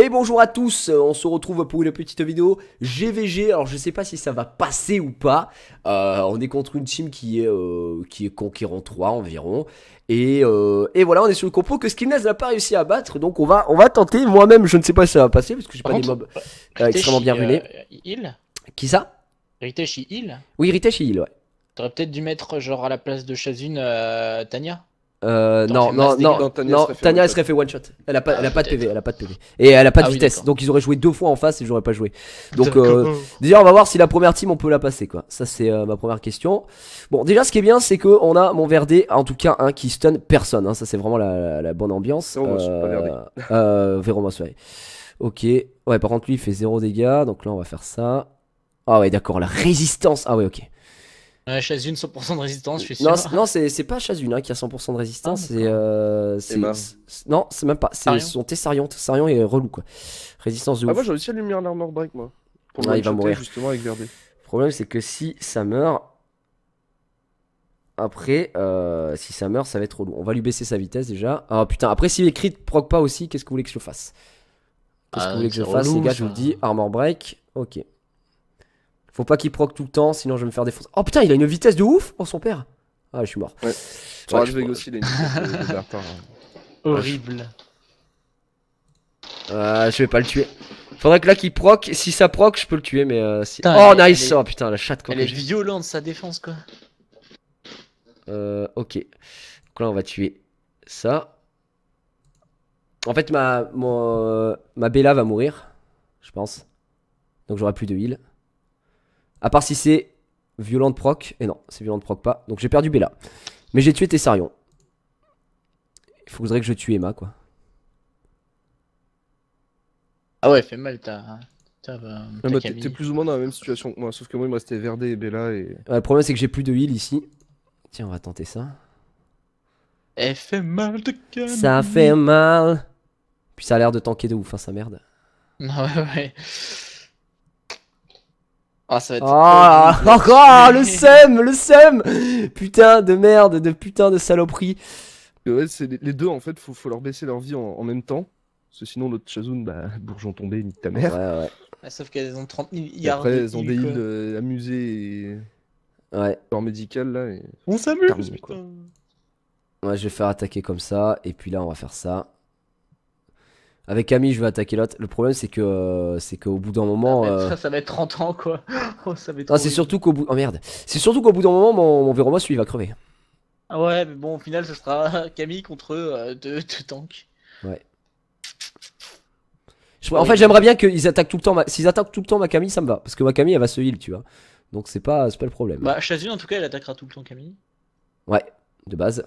Et bonjour à tous, euh, on se retrouve pour une petite vidéo GVG, alors je sais pas si ça va passer ou pas, euh, on est contre une team qui est, euh, qui est conquérant 3 environ, et, et voilà on est sur le compo que Skillness n'a pas réussi à battre, donc on va, on va tenter, moi-même je ne sais pas si ça va passer, parce que j'ai pas des mobs extrêmement bien runés. il qui ça Ritesh il Oui Ritesh il ouais. T'aurais peut-être dû mettre genre à la place de Shazune Tania euh, non, non, non, Tania, elle serait fait one shot. Elle a pas, de PV, ah, elle a pas de PV. Et elle a pas de ah vitesse. donc ils auraient joué deux fois en face et j'aurais pas joué. Donc, euh, déjà, on va voir si la première team on peut la passer, quoi. Ça, c'est euh, ma première question. Bon, déjà, ce qui est bien, c'est que on a mon Verdé, en tout cas, un qui stun personne. Hein. Ça, c'est vraiment la, bonne ambiance. Non, oh, euh, pas euh, Ok. Ouais, par contre, lui, il fait zéro dégâts. Donc là, on va faire ça. Ah ouais, d'accord. La résistance. Ah ouais, ok. Chazune 100% de résistance, je suis sûr. Non, c'est pas Chazune hein, qui a 100% de résistance, ah, c'est. Euh, non, c'est même pas. C'est son Tessarion. Tessarion est relou quoi. Résistance de ah, ouf. Ah, moi j'ai aussi allumé armor l'armor break moi. Pour ah, il va mourir. Justement avec Le problème c'est que si ça meurt. Après, euh, si ça meurt, ça va être relou. On va lui baisser sa vitesse déjà. Ah putain, après s'il si crit, proc pas aussi, qu'est-ce que vous voulez que je fasse Qu'est-ce que ah, vous voulez que je fasse, les gars Je vous dis, armor break, ok. Faut pas qu'il proc tout le temps, sinon je vais me faire défoncer. Oh putain, il a une vitesse de ouf Oh son père Ah, je suis mort. Ouais. je vais aussi, Horrible. je vais pas le tuer. Faudrait que là qu'il proc, si ça proc, je peux le tuer, mais euh, si. oh nice! Oh putain, la chatte quoi. Elle est violente sa défense quoi. Euh, ok. Donc là, on va tuer ça. En fait, ma, euh, ma Bella va mourir, je pense. Donc j'aurai plus de heal. À part si c'est violente proc. Et non, c'est violente proc pas. Donc j'ai perdu Bella. Mais j'ai tué Tessarion. Il faudrait que je tue Emma, quoi. Ah ouais, fait mal, t'as. Euh, t'es plus ou moins dans la même situation que moi, sauf que moi il me restait Verde et Bella et. le problème c'est que j'ai plus de heal ici. Tiens, on va tenter ça. Elle fait mal de calme. Ça fait mal. Puis ça a l'air de tanker de ouf, hein, sa merde. Non, ouais, ouais. Ah, ça va être. Oh, le sem le sem Putain de merde, de putain de saloperie. Ouais, les, les deux, en fait, faut, faut leur baisser leur vie en, même temps. Parce que sinon, l'autre Chazoun, bah, bourgeon tombé, nique ta mère. Ouais, ouais. Ah, sauf qu'elles ont 30 000 Après, elles ont des îles euh, amusées et. Ouais. Genre médical, là. Et... On s'amuse, Ouais, je vais faire attaquer comme ça, et puis là, on va faire ça avec Camille, je vais attaquer l'autre. Le problème, c'est que euh, c'est qu'au bout d'un moment. Ah, euh, ça, ça va être 30 ans, quoi. Oh, c'est surtout qu'au bout. Oh, merde. C'est surtout qu'au bout d'un moment, mon, mon va crever. Ah ouais, mais bon, au final, ce sera Camille contre euh, deux, tanks. Ouais. En fait, j'aimerais bien qu'ils attaquent tout le temps. S'ils attaquent tout le temps ma Camille, ça me va. Parce que ma Camille, elle va se heal, tu vois. Donc, c'est pas, pas le problème. Bah, Chazune en tout cas, elle attaquera tout le temps Camille. Ouais, de base.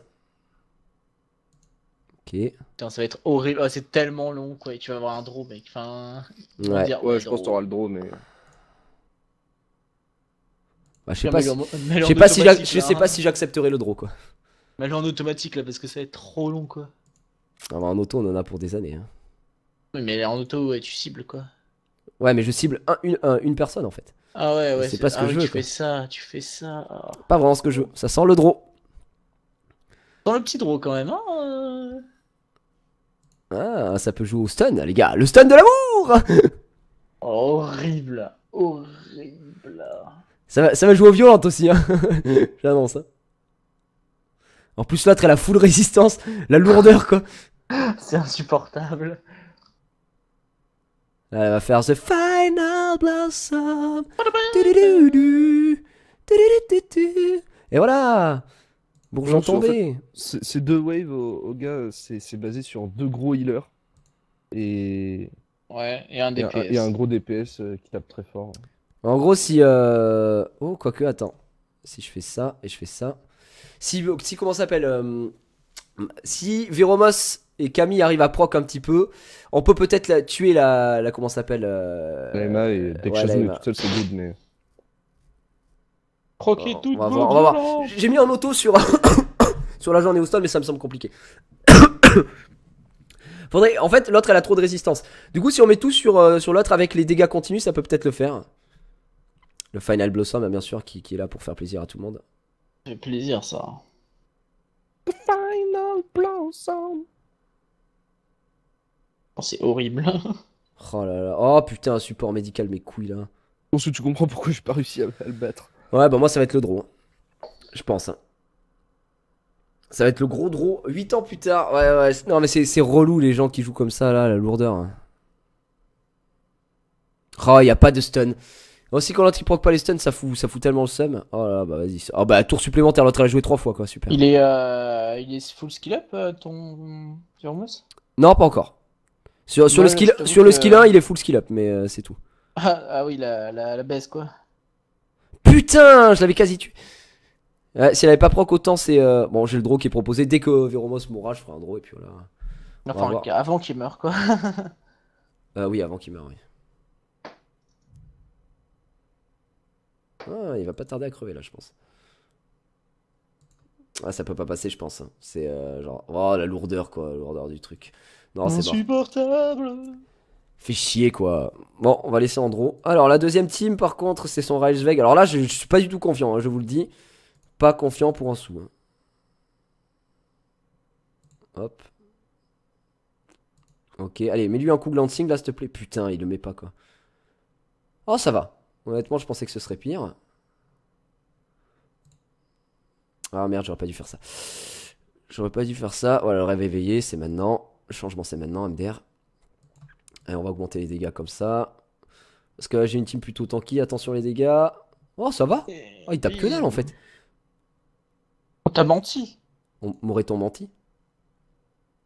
Ok. Putain, ça va être horrible. Ah, c'est tellement long, quoi. Et tu vas avoir un draw, mec. Enfin. Ouais, ouais je pense que t'auras le draw, mais. Bah, je sais pas, si... je sais pas hein. si j'accepterai le draw, quoi. Mais en automatique, là, parce que ça va être trop long, quoi. Ah, bah, en auto, on en a pour des années. Hein. Oui, mais en auto, ouais, tu cibles, quoi. Ouais, mais je cible un, une, personne, en fait. Ah ouais, ouais. C'est pas ce que ah je veux. Tu fais ça, tu fais ça. Pas vraiment ce que je veux. Ça sent le draw. Dans le petit draw quand même. Hein euh. Ah, ça peut jouer au stun, les gars. Le stun de l'amour Horrible. Horrible. Ça va, jouer au violentes aussi, hein. J'annonce. Hein. En plus, l'autre, elle a full résistance. La lourdeur, quoi. C'est insupportable. elle va faire The Final Blossom. Et voilà Bon j'entendais. Ces deux waves, au, gars, c'est basé sur deux gros healers. Et. Ouais, et un DPS. Et un, gros DPS euh, qui tape très fort. En gros, si. Euh... Oh, quoique, attends. Si je fais ça et je fais ça. Si, si comment s'appelle euh, Si Viromos et Camille arrivent à proc un petit peu, on peut peut-être la, tuer la, la. Comment s'appelle La Emma, dès que est c'est good, mais tout. On J'ai mis en auto sur, sur la journée au stade, mais ça me semble compliqué. Faudrait... En fait, l'autre elle a trop de résistance. Du coup, si on met tout sur, euh, sur l'autre avec les dégâts continus, ça peut peut-être le faire. Le Final Blossom, bien sûr, qui, est là pour faire plaisir à tout le monde. Fait plaisir ça. The Final Blossom. Oh, c'est horrible. oh là là. Oh putain, un support médical, mes couilles là. Ensuite, tu comprends pourquoi j'ai pas réussi à, à le battre. Ouais, bah moi, ça va être le draw. Hein. Je pense. Hein. Ça va être le gros draw. 8 ans plus tard. Ouais, ouais. Non, mais c'est relou les gens qui jouent comme ça, là, la lourdeur. Hein. Oh, il a pas de stun. Aussi, quand l'autre il proc pas les stuns, ça fout, ça fout tellement le seum. Oh là, bah vas-y. Oh bah, tour supplémentaire, l'autre elle a joué 3 fois, quoi. Super. Il est, euh, il est full skill up, euh, ton. Durmus Non, pas encore. Sur, sur le, skill, sur le skill 1, il est full skill up, mais euh, c'est tout. Ah, ah, oui, la, la baisse, quoi. Putain, je l'avais quasi tué. si elle avait pas proc, autant c'est. Euh, bon, j'ai le draw qui est proposé. Dès que Véromos mourra, je ferai un draw et puis voilà. enfin, avant qu'il meure, quoi. euh, oui, avant qu'il meure, oui. Ah, il va pas tarder à crever là, je pense. Ah, ça peut pas passer, je pense. Hein. C'est euh, genre. Oh, la lourdeur, quoi, la lourdeur du truc. Non, c'est Insupportable! Fait chier quoi. Bon, on va laisser Andro. Alors la deuxième team par contre, c'est son Reichsweg. Alors là, je, suis pas du tout confiant, hein, je vous le dis. Pas confiant pour un sou. Hein. Hop. Ok, allez, mets-lui un coup glancing là, s'il te plaît. Putain, il le met pas quoi. Oh, ça va. Honnêtement, je pensais que ce serait pire. Ah merde, j'aurais pas dû faire ça. J'aurais pas dû faire ça. Voilà, oh le rêve éveillé, c'est maintenant. Le changement, c'est maintenant, MDR on va augmenter les dégâts comme ça. Parce que j'ai une team plutôt tanky. Attention les dégâts. Oh, ça va. Oh, il tape que dalle en fait. On oh, t'a menti. On... M'aurait-on menti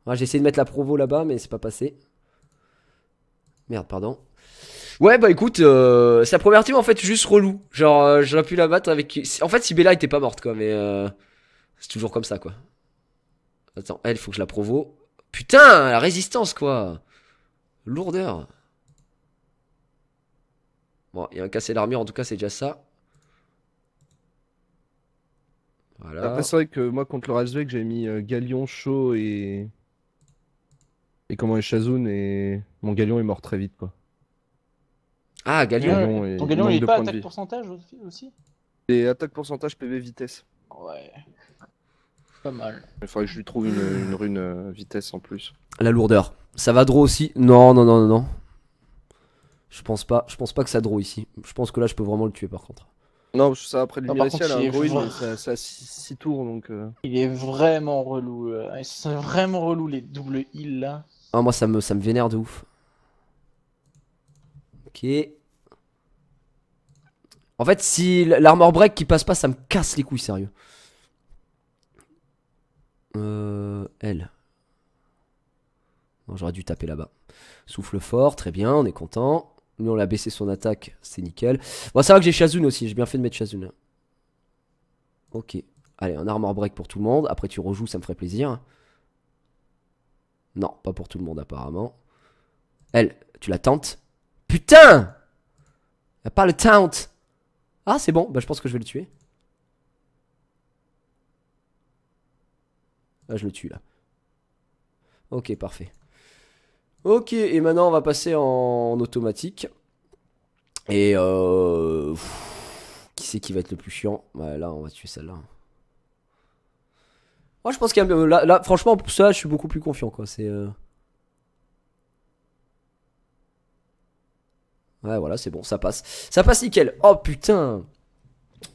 ah, J'ai essayé de mettre la provo là-bas, mais c'est pas passé. Merde, pardon. Ouais, bah écoute, euh, C'est la première team en fait juste relou. Genre, euh, j'aurais pu la battre avec. En fait, si Bella était pas morte, quoi, mais. Euh, c'est toujours comme ça, quoi. Attends, elle, faut que je la provo. Putain, la résistance, quoi. Lourdeur. Bon, il y a un cassé l'armure en tout cas, c'est déjà ça. c'est vrai que moi, contre le Razvek, j'ai mis euh, Galion, Chaud et. Et comment est Shazun et. Mon Galion est mort très vite, quoi. Ah, Galion, et... Ton Galion, il est pas attaque pourcentage aussi Et attaque pourcentage PV vitesse. Ouais. Il faudrait que je lui trouve une, rune euh, vitesse en plus. La lourdeur. Ça va draw aussi Non, non, non, non, Je pense pas, je pense pas que ça draw ici. Je pense que là, je peux vraiment le tuer par contre. Non, ça après le ça, ça 6 tours donc. Euh. Il est vraiment relou. C'est euh. vraiment relou les doubles heals là. Ah, moi ça me, ça me vénère de ouf. Ok. En fait, si l'armor break qui passe pas, ça me casse les couilles, sérieux. Euh, J'aurais dû taper là-bas. Souffle fort, très bien, on est content. Lui, on l'a baissé son attaque, c'est nickel. Bon, ça va que j'ai Shazune aussi, j'ai bien fait de mettre Shazune. Ok. Allez, un armor break pour tout le monde. Après, tu rejoues, ça me ferait plaisir. Non, pas pour tout le monde, apparemment. Elle, tu la tentes Putain Y'a pas le taunt Ah, c'est bon, bah je pense que je vais le tuer. Ah, je le tue là. Ok, parfait. Ok, et maintenant on va passer en, automatique. Et euh... qui c'est qui va être le plus chiant Ouais, là on va tuer celle-là. Moi je pense qu'il y a... Là, là, franchement, pour ça, je suis beaucoup plus confiant quoi. C'est. Euh... Ouais, voilà, c'est bon, ça passe. Ça passe nickel. Oh putain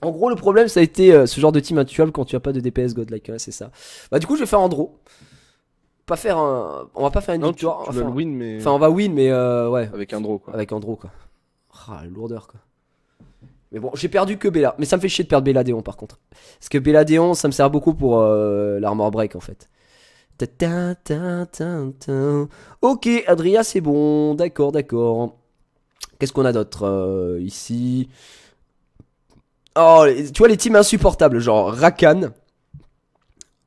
en gros, le problème, ça a été euh, ce genre de team intuable quand tu as pas de DPS godlike, là hein, c'est ça. Bah du coup, je vais faire Andro. Pas faire un, on va pas faire une victoire. mais... enfin, on va win, mais euh, ouais. Avec Andro, quoi. Avec Andro, quoi. Ah, lourdeur, quoi. Mais bon, j'ai perdu que Bella. Mais ça me fait chier de perdre Belladéon, par contre. Parce que Belladéon, ça me sert beaucoup pour euh, l'armor break, en fait. ok, Adria, c'est bon. D'accord, d'accord. Qu'est-ce qu'on a d'autre ici Oh, tu vois les teams insupportables, genre Rakan.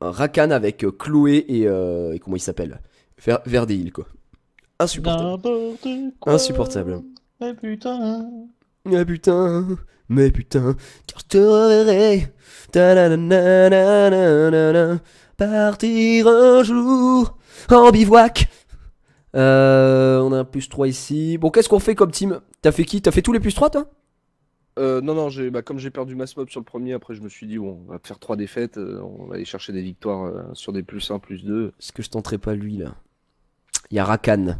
Rakan avec euh, Chloé euh, et, comment il s'appelle Ver quoi. Insupportable. insupportable. Mais putain. Mais putain. Mais putain. Car je te reverrai. Partir un jour en bivouac. Euh, on a un plus 3 ici. Bon, qu'est-ce qu'on fait comme team T'as fait qui T'as fait tous les plus 3 toi euh, non, non, bah, comme j'ai perdu ma smob sur le premier, après je me suis dit, bon, on va faire trois défaites, euh, on va aller chercher des victoires euh, sur des plus 1, plus 2. Est-ce que je tenterai pas lui là Il y a Rakan.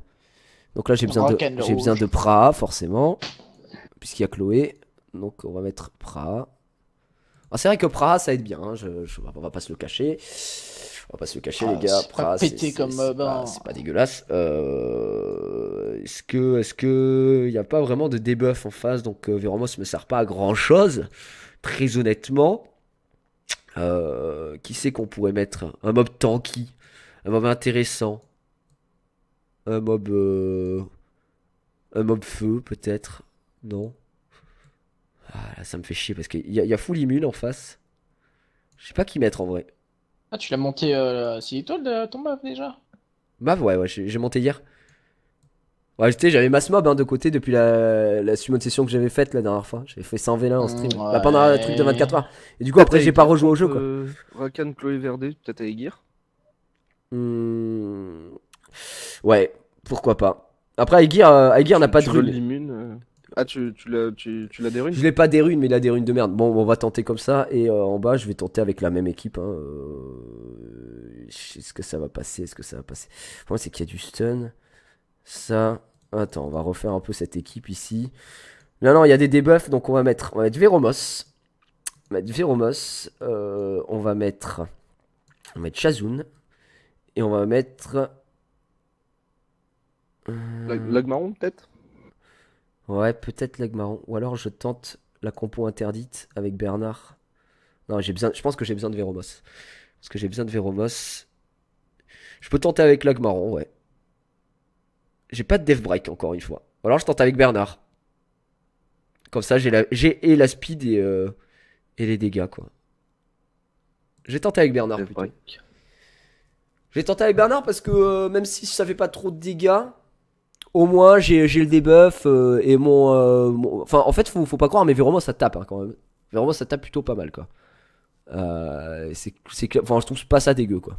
Donc là, j'ai besoin, de, j'ai besoin de Pra, forcément, puisqu'il y a Chloé. Donc on va mettre Pra. Ah, c'est vrai que Pra, ça aide bien, hein, on va pas se le cacher on va pas se le cacher, ah, les gars. Pras, c'est pas, dégueulasse. Euh, est-ce que, est-ce que, y a pas vraiment de debuff en face, donc euh, me sert pas à grand chose, très honnêtement. Euh, qui sait qu'on pourrait mettre Un mob tanky, un mob intéressant, un mob, euh, un mob feu peut-être, non ah, ça me fait chier parce qu'il y, y, a full immune en face. Je sais pas qui mettre en vrai. Ah, tu l'as monté euh, 6 étoiles ton bav' déjà Bav' ouais, ouais j'ai monté hier. Ouais, j'avais masse mob hein, de côté depuis la, la session que j'avais faite la dernière fois. J'avais fait 100 vélins en stream. Mm, bah, pendant le truc de 24 heures. Et du coup, après, j'ai pas rejoué au jeu quoi. Euh, Rakan, Chloé Verdé, peut-être à Aegir hmm. Ouais, pourquoi pas. Après, Aegir euh, n'a pas de rune. Ah, tu, tu, la, Je l'ai pas dérune, mais il a des runes de merde. Bon, on va tenter comme ça. Et euh, en bas, je vais tenter avec la même équipe. Hein. Euh, est-ce que ça va passer Est-ce que ça va passer Moi, c'est qu'il y a du stun. Ça. Attends, on va refaire un peu cette équipe ici. Non, non, il y a des debuffs, donc on va mettre, on va mettre Véromos. On va mettre Véromos. Euh, on va mettre. On va mettre Et on va mettre. Lagmaron, peut-être Ouais, peut-être Lagmaron. Ou alors je tente la compo interdite avec Bernard. Non, j'ai besoin. Je pense que j'ai besoin de Véromos. Parce que j'ai besoin de Véromos. Je peux tenter avec Lagmaron, ouais. J'ai pas de death break encore une fois. Ou alors je tente avec Bernard. Comme ça, j'ai la, j'ai et la speed et, euh, les dégâts quoi. J'ai tenté avec Bernard plutôt. J'ai tenté avec Bernard parce que euh, même si ça fait pas trop de dégâts, au moins j'ai le debuff euh, et euh, mon, Enfin, en fait, faut, pas croire, mais vraiment ça tape hein, quand même. Vraiment ça tape plutôt pas mal quoi. Euh, c'est, enfin, je trouve pas ça dégueu quoi.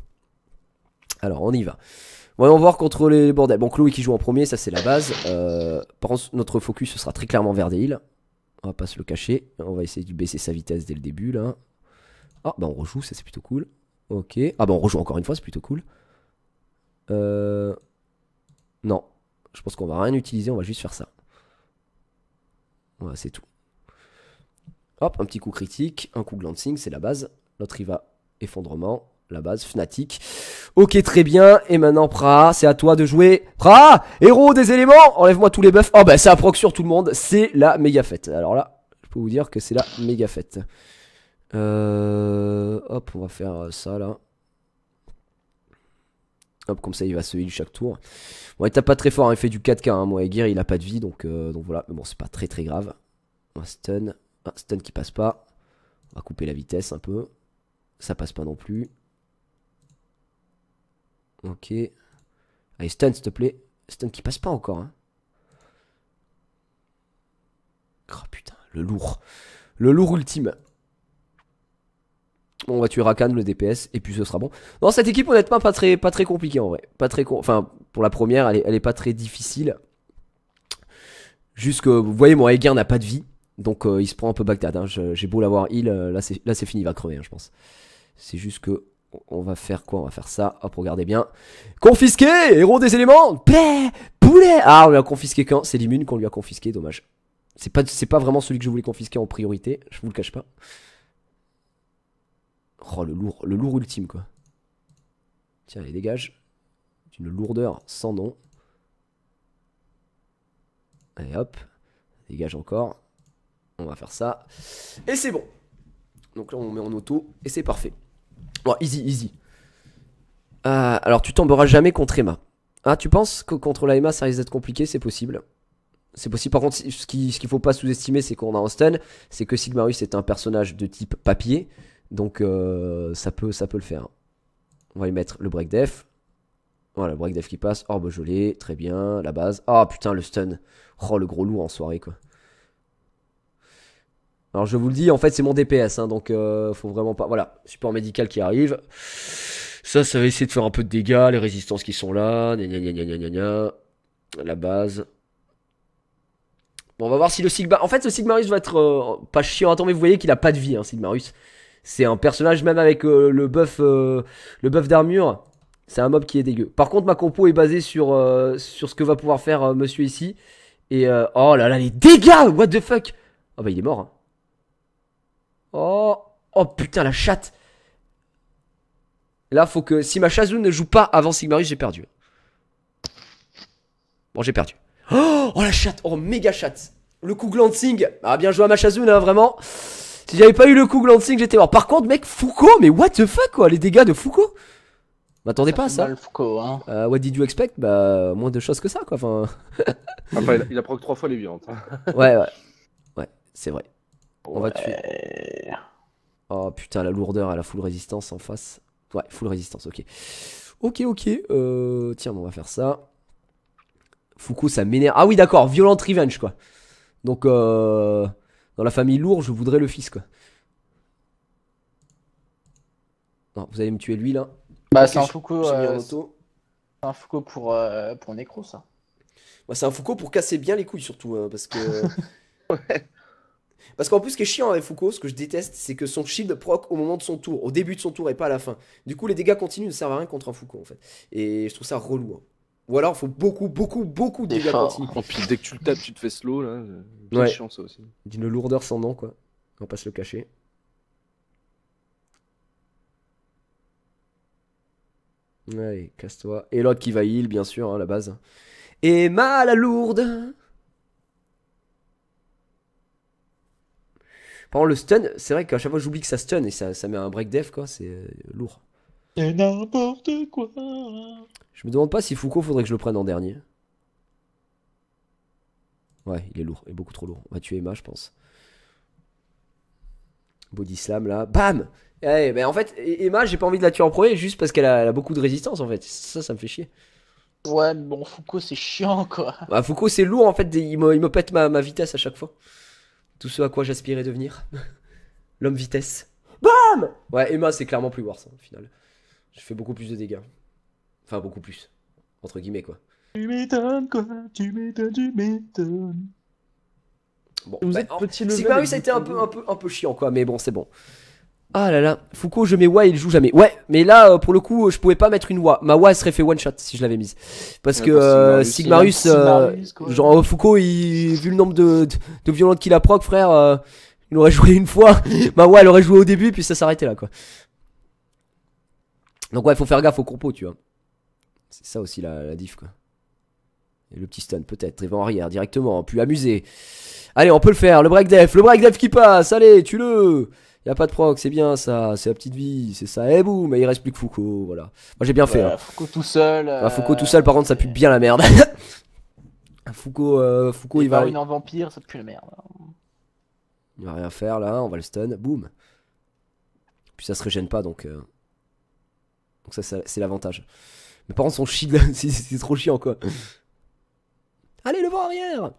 Alors, on y va. Voyons voir contre les bordels. Bon, Chloé qui joue en premier, ça c'est la base. par contre, notre focus ce sera très clairement vers des îles. On va pas se le cacher. On va essayer de baisser sa vitesse dès le début là. Ah, bah on rejoue, ça c'est plutôt cool. Ok. Ah, bah on rejoue encore une fois, c'est plutôt cool. Euh. Non, je pense qu'on va rien utiliser, on va juste faire ça. Voilà, c'est tout. Hop, un petit coup critique, un coup glancing, c'est la base. L'autre, il va effondrement, la base, Fnatic. Ok, très bien. Et maintenant, Pra, c'est à toi de jouer. Pra, héros des éléments, enlève-moi tous les buffs. Oh, bah, ça proc sur tout le monde. C'est la méga fête. Alors là, je peux vous dire que c'est la méga fête. Euh, hop, on va faire ça là. Hop, comme ça, il va se heal chaque tour. Bon, il tape pas très fort, hein, il fait du 4K. Hein, moi, moi, il a pas de vie, donc, euh, donc voilà. Mais bon, c'est pas très très grave. Un stun. Ah, stun qui passe pas. On va couper la vitesse un peu. Ça passe pas non plus. Ok. Allez, stun, s'il te plaît. Stun qui passe pas encore. Hein. Oh, putain, le lourd. Le lourd ultime on va bah, tuer Rakan, le DPS, et puis ce sera bon. Non, cette équipe, honnêtement, pas très, pas très compliqué en vrai. Pas très enfin, pour la première, elle est, elle est pas très difficile. Juste que, vous voyez, mon Aegir n'a pas de vie. Donc euh, il se prend un peu Bagdad. Hein. J'ai beau l'avoir heal, euh, là c'est fini, il va crever, hein, je pense. C'est juste que on va faire quoi On va faire ça. pour regardez bien. Confisqué Héros des éléments Poulet Ah, on lui a confisqué quand C'est l'immune qu'on lui a confisqué, dommage. C'est pas, pas vraiment celui que je voulais confisquer en priorité, je vous le cache pas. Oh, le lourd, le lourd ultime, quoi. Tiens, allez, dégage. Une lourdeur sans nom. Allez, hop. Dégage encore. On va faire ça. Et c'est bon. Donc là, on met en auto. Et c'est parfait. Bon, easy, easy. Euh, alors, tu tomberas jamais contre Emma. Ah, tu penses que contre la Emma, ça risque d'être compliqué C'est possible. C'est possible. Par contre, ce qu'il ne faut pas sous-estimer, c'est qu'on a en stun, c'est que Sigmarus est un personnage de type papier. Donc euh, ça, peut, ça peut le faire. On va y mettre le break def. Voilà, break def qui passe. Orbe oh, bah, très bien, la base. Ah putain, le stun. Oh, le gros loup en soirée, quoi. Alors je vous le dis, en fait, c'est mon DPS, hein, donc euh, faut vraiment pas... Voilà, support médical qui arrive. Ça, ça va essayer de faire un peu de dégâts, les résistances qui sont là, gna la base. Bon, on va voir si le Sigma... En fait, le Sigmarus va être euh, pas chiant Attends, mais vous voyez qu'il a pas de vie, hein, Sigmarus. C'est un personnage même avec euh, le buff, euh, le buff d'armure. C'est un mob qui est dégueu. Par contre, ma compo est basée sur, euh, sur ce que va pouvoir faire monsieur ici. Et oh là là, les dégâts What the fuck Oh bah il est mort. Hein. Oh Oh putain, la chatte Là, faut que si ma chazoune ne joue pas avant Sigmarus, j'ai perdu. Hein. Bon, j'ai perdu. Oh, oh, la chatte, oh méga chatte. Le coup glancing. Ah bien joué à ma chazune hein, vraiment. Si j'avais pas eu le coup glancing, j'étais mort. Par contre, mec, Foucault, mais what the fuck, quoi, les dégâts de Foucault. M'attendez pas à ça. Foucault, hein. Euh, what did you expect Bah, moins de choses que ça, quoi. Enfin... il, il a proc trois fois les viandes. ouais, ouais. Ouais, c'est vrai. On va tuer. Oh putain, la lourdeur à la full résistance en face. Ouais, full résistance, ok. Ok, ok. Euh, tiens, on va faire ça. Foucault, ça m'énerve. Ah oui, d'accord, Violent Revenge, quoi. Donc, euh... Dans la famille lourde, je voudrais le fils, quoi. Non, vous allez me tuer lui, là. Bah, c'est un Foucault. Euh, c'est un Foucault pour, euh, pour Necro, ça. Bah, c'est un Foucault pour casser bien les couilles, surtout. Hein, parce que. Parce qu'en plus, ce qui est chiant avec Foucault, ce que je déteste, c'est que son shield proc au moment de son tour, au début de son tour et pas à la fin. Du coup, les dégâts continuent, ne servent à rien contre un Foucault, en fait. Et je trouve ça relou. Hein. Ou alors, il faut beaucoup, beaucoup, beaucoup de dégâts Et puis dès que tu le tapes, tu te fais slow. Là. Bien chiant, ça aussi. D'une lourdeur sans nom, quoi. On va pas se le cacher. Allez, casse-toi. Et l'autre qui va heal, bien sûr, à hein, la base. Et mal à lourde Par contre, le stun, c'est vrai qu'à chaque fois j'oublie que ça stun et ça, met un break def, quoi. C'est euh, lourd. C'est n'importe quoi je me demande pas si Foucault faudrait que je le prenne en dernier. Ouais, il est lourd, il est beaucoup trop lourd. On va tuer Emma, je pense. Bodhislam là, bam eh, mais En fait, Emma, j'ai pas envie de la tuer en premier juste parce qu'elle a, beaucoup de résistance en fait. Ça, ça me fait chier. Ouais, mais bon, Foucault c'est chiant quoi. Bah, Foucault c'est lourd en fait, il me, il me pète ma, ma, vitesse à chaque fois. Tout ce à quoi j'aspirais devenir. L'homme vitesse. Bam Ouais, Emma c'est clairement plus worse hein, ça au final. Je fais beaucoup plus de dégâts. Enfin, beaucoup plus. Entre guillemets, quoi. Tu m'étonnes, quoi. Tu m'étonnes, tu m'étonnes. Bon, vous bah, oh, bah a été un peu, un, peu, un peu chiant, quoi, mais bon, c'est bon. Ah là là, Foucault, je mets wa, il joue jamais. Ouais, mais là, euh, pour le coup, euh, je pouvais pas mettre une wa. Ma wa serait fait one shot si je l'avais mise. Parce que bah, euh, Sigmarus, genre Foucault, il, vu le nombre de, de, violentes qu'il a proc, frère, il aurait joué une fois. Ma wa, elle aurait joué au début, puis ça s'arrêtait là, quoi. Donc ouais, faut faire gaffe au compo, tu vois. C'est ça aussi la, diff, quoi. Et le petit stun, peut-être. en arrière, directement. Puis amusé. Allez, on peut le faire. Le break def. Le break def qui passe. Allez, tue-le. Y a pas de proc, c'est bien ça, c'est la petite vie, c'est ça. Et eh, boum, mais il reste plus que Foucault, voilà. Moi j'ai bien fait. Hein. Foucault tout seul. Ah, Foucault tout euh, seul, par contre, ça pue bien la merde. Foucault, euh, Foucault il, il va. Une en vampire, ça pue la merde. Il va rien faire là, on va le stun, boum. Puis ça se régène pas donc. Euh, donc ça, c'est l'avantage. Mes parents sont chiants, c'est trop chiant quoi. Allez, le vent arrière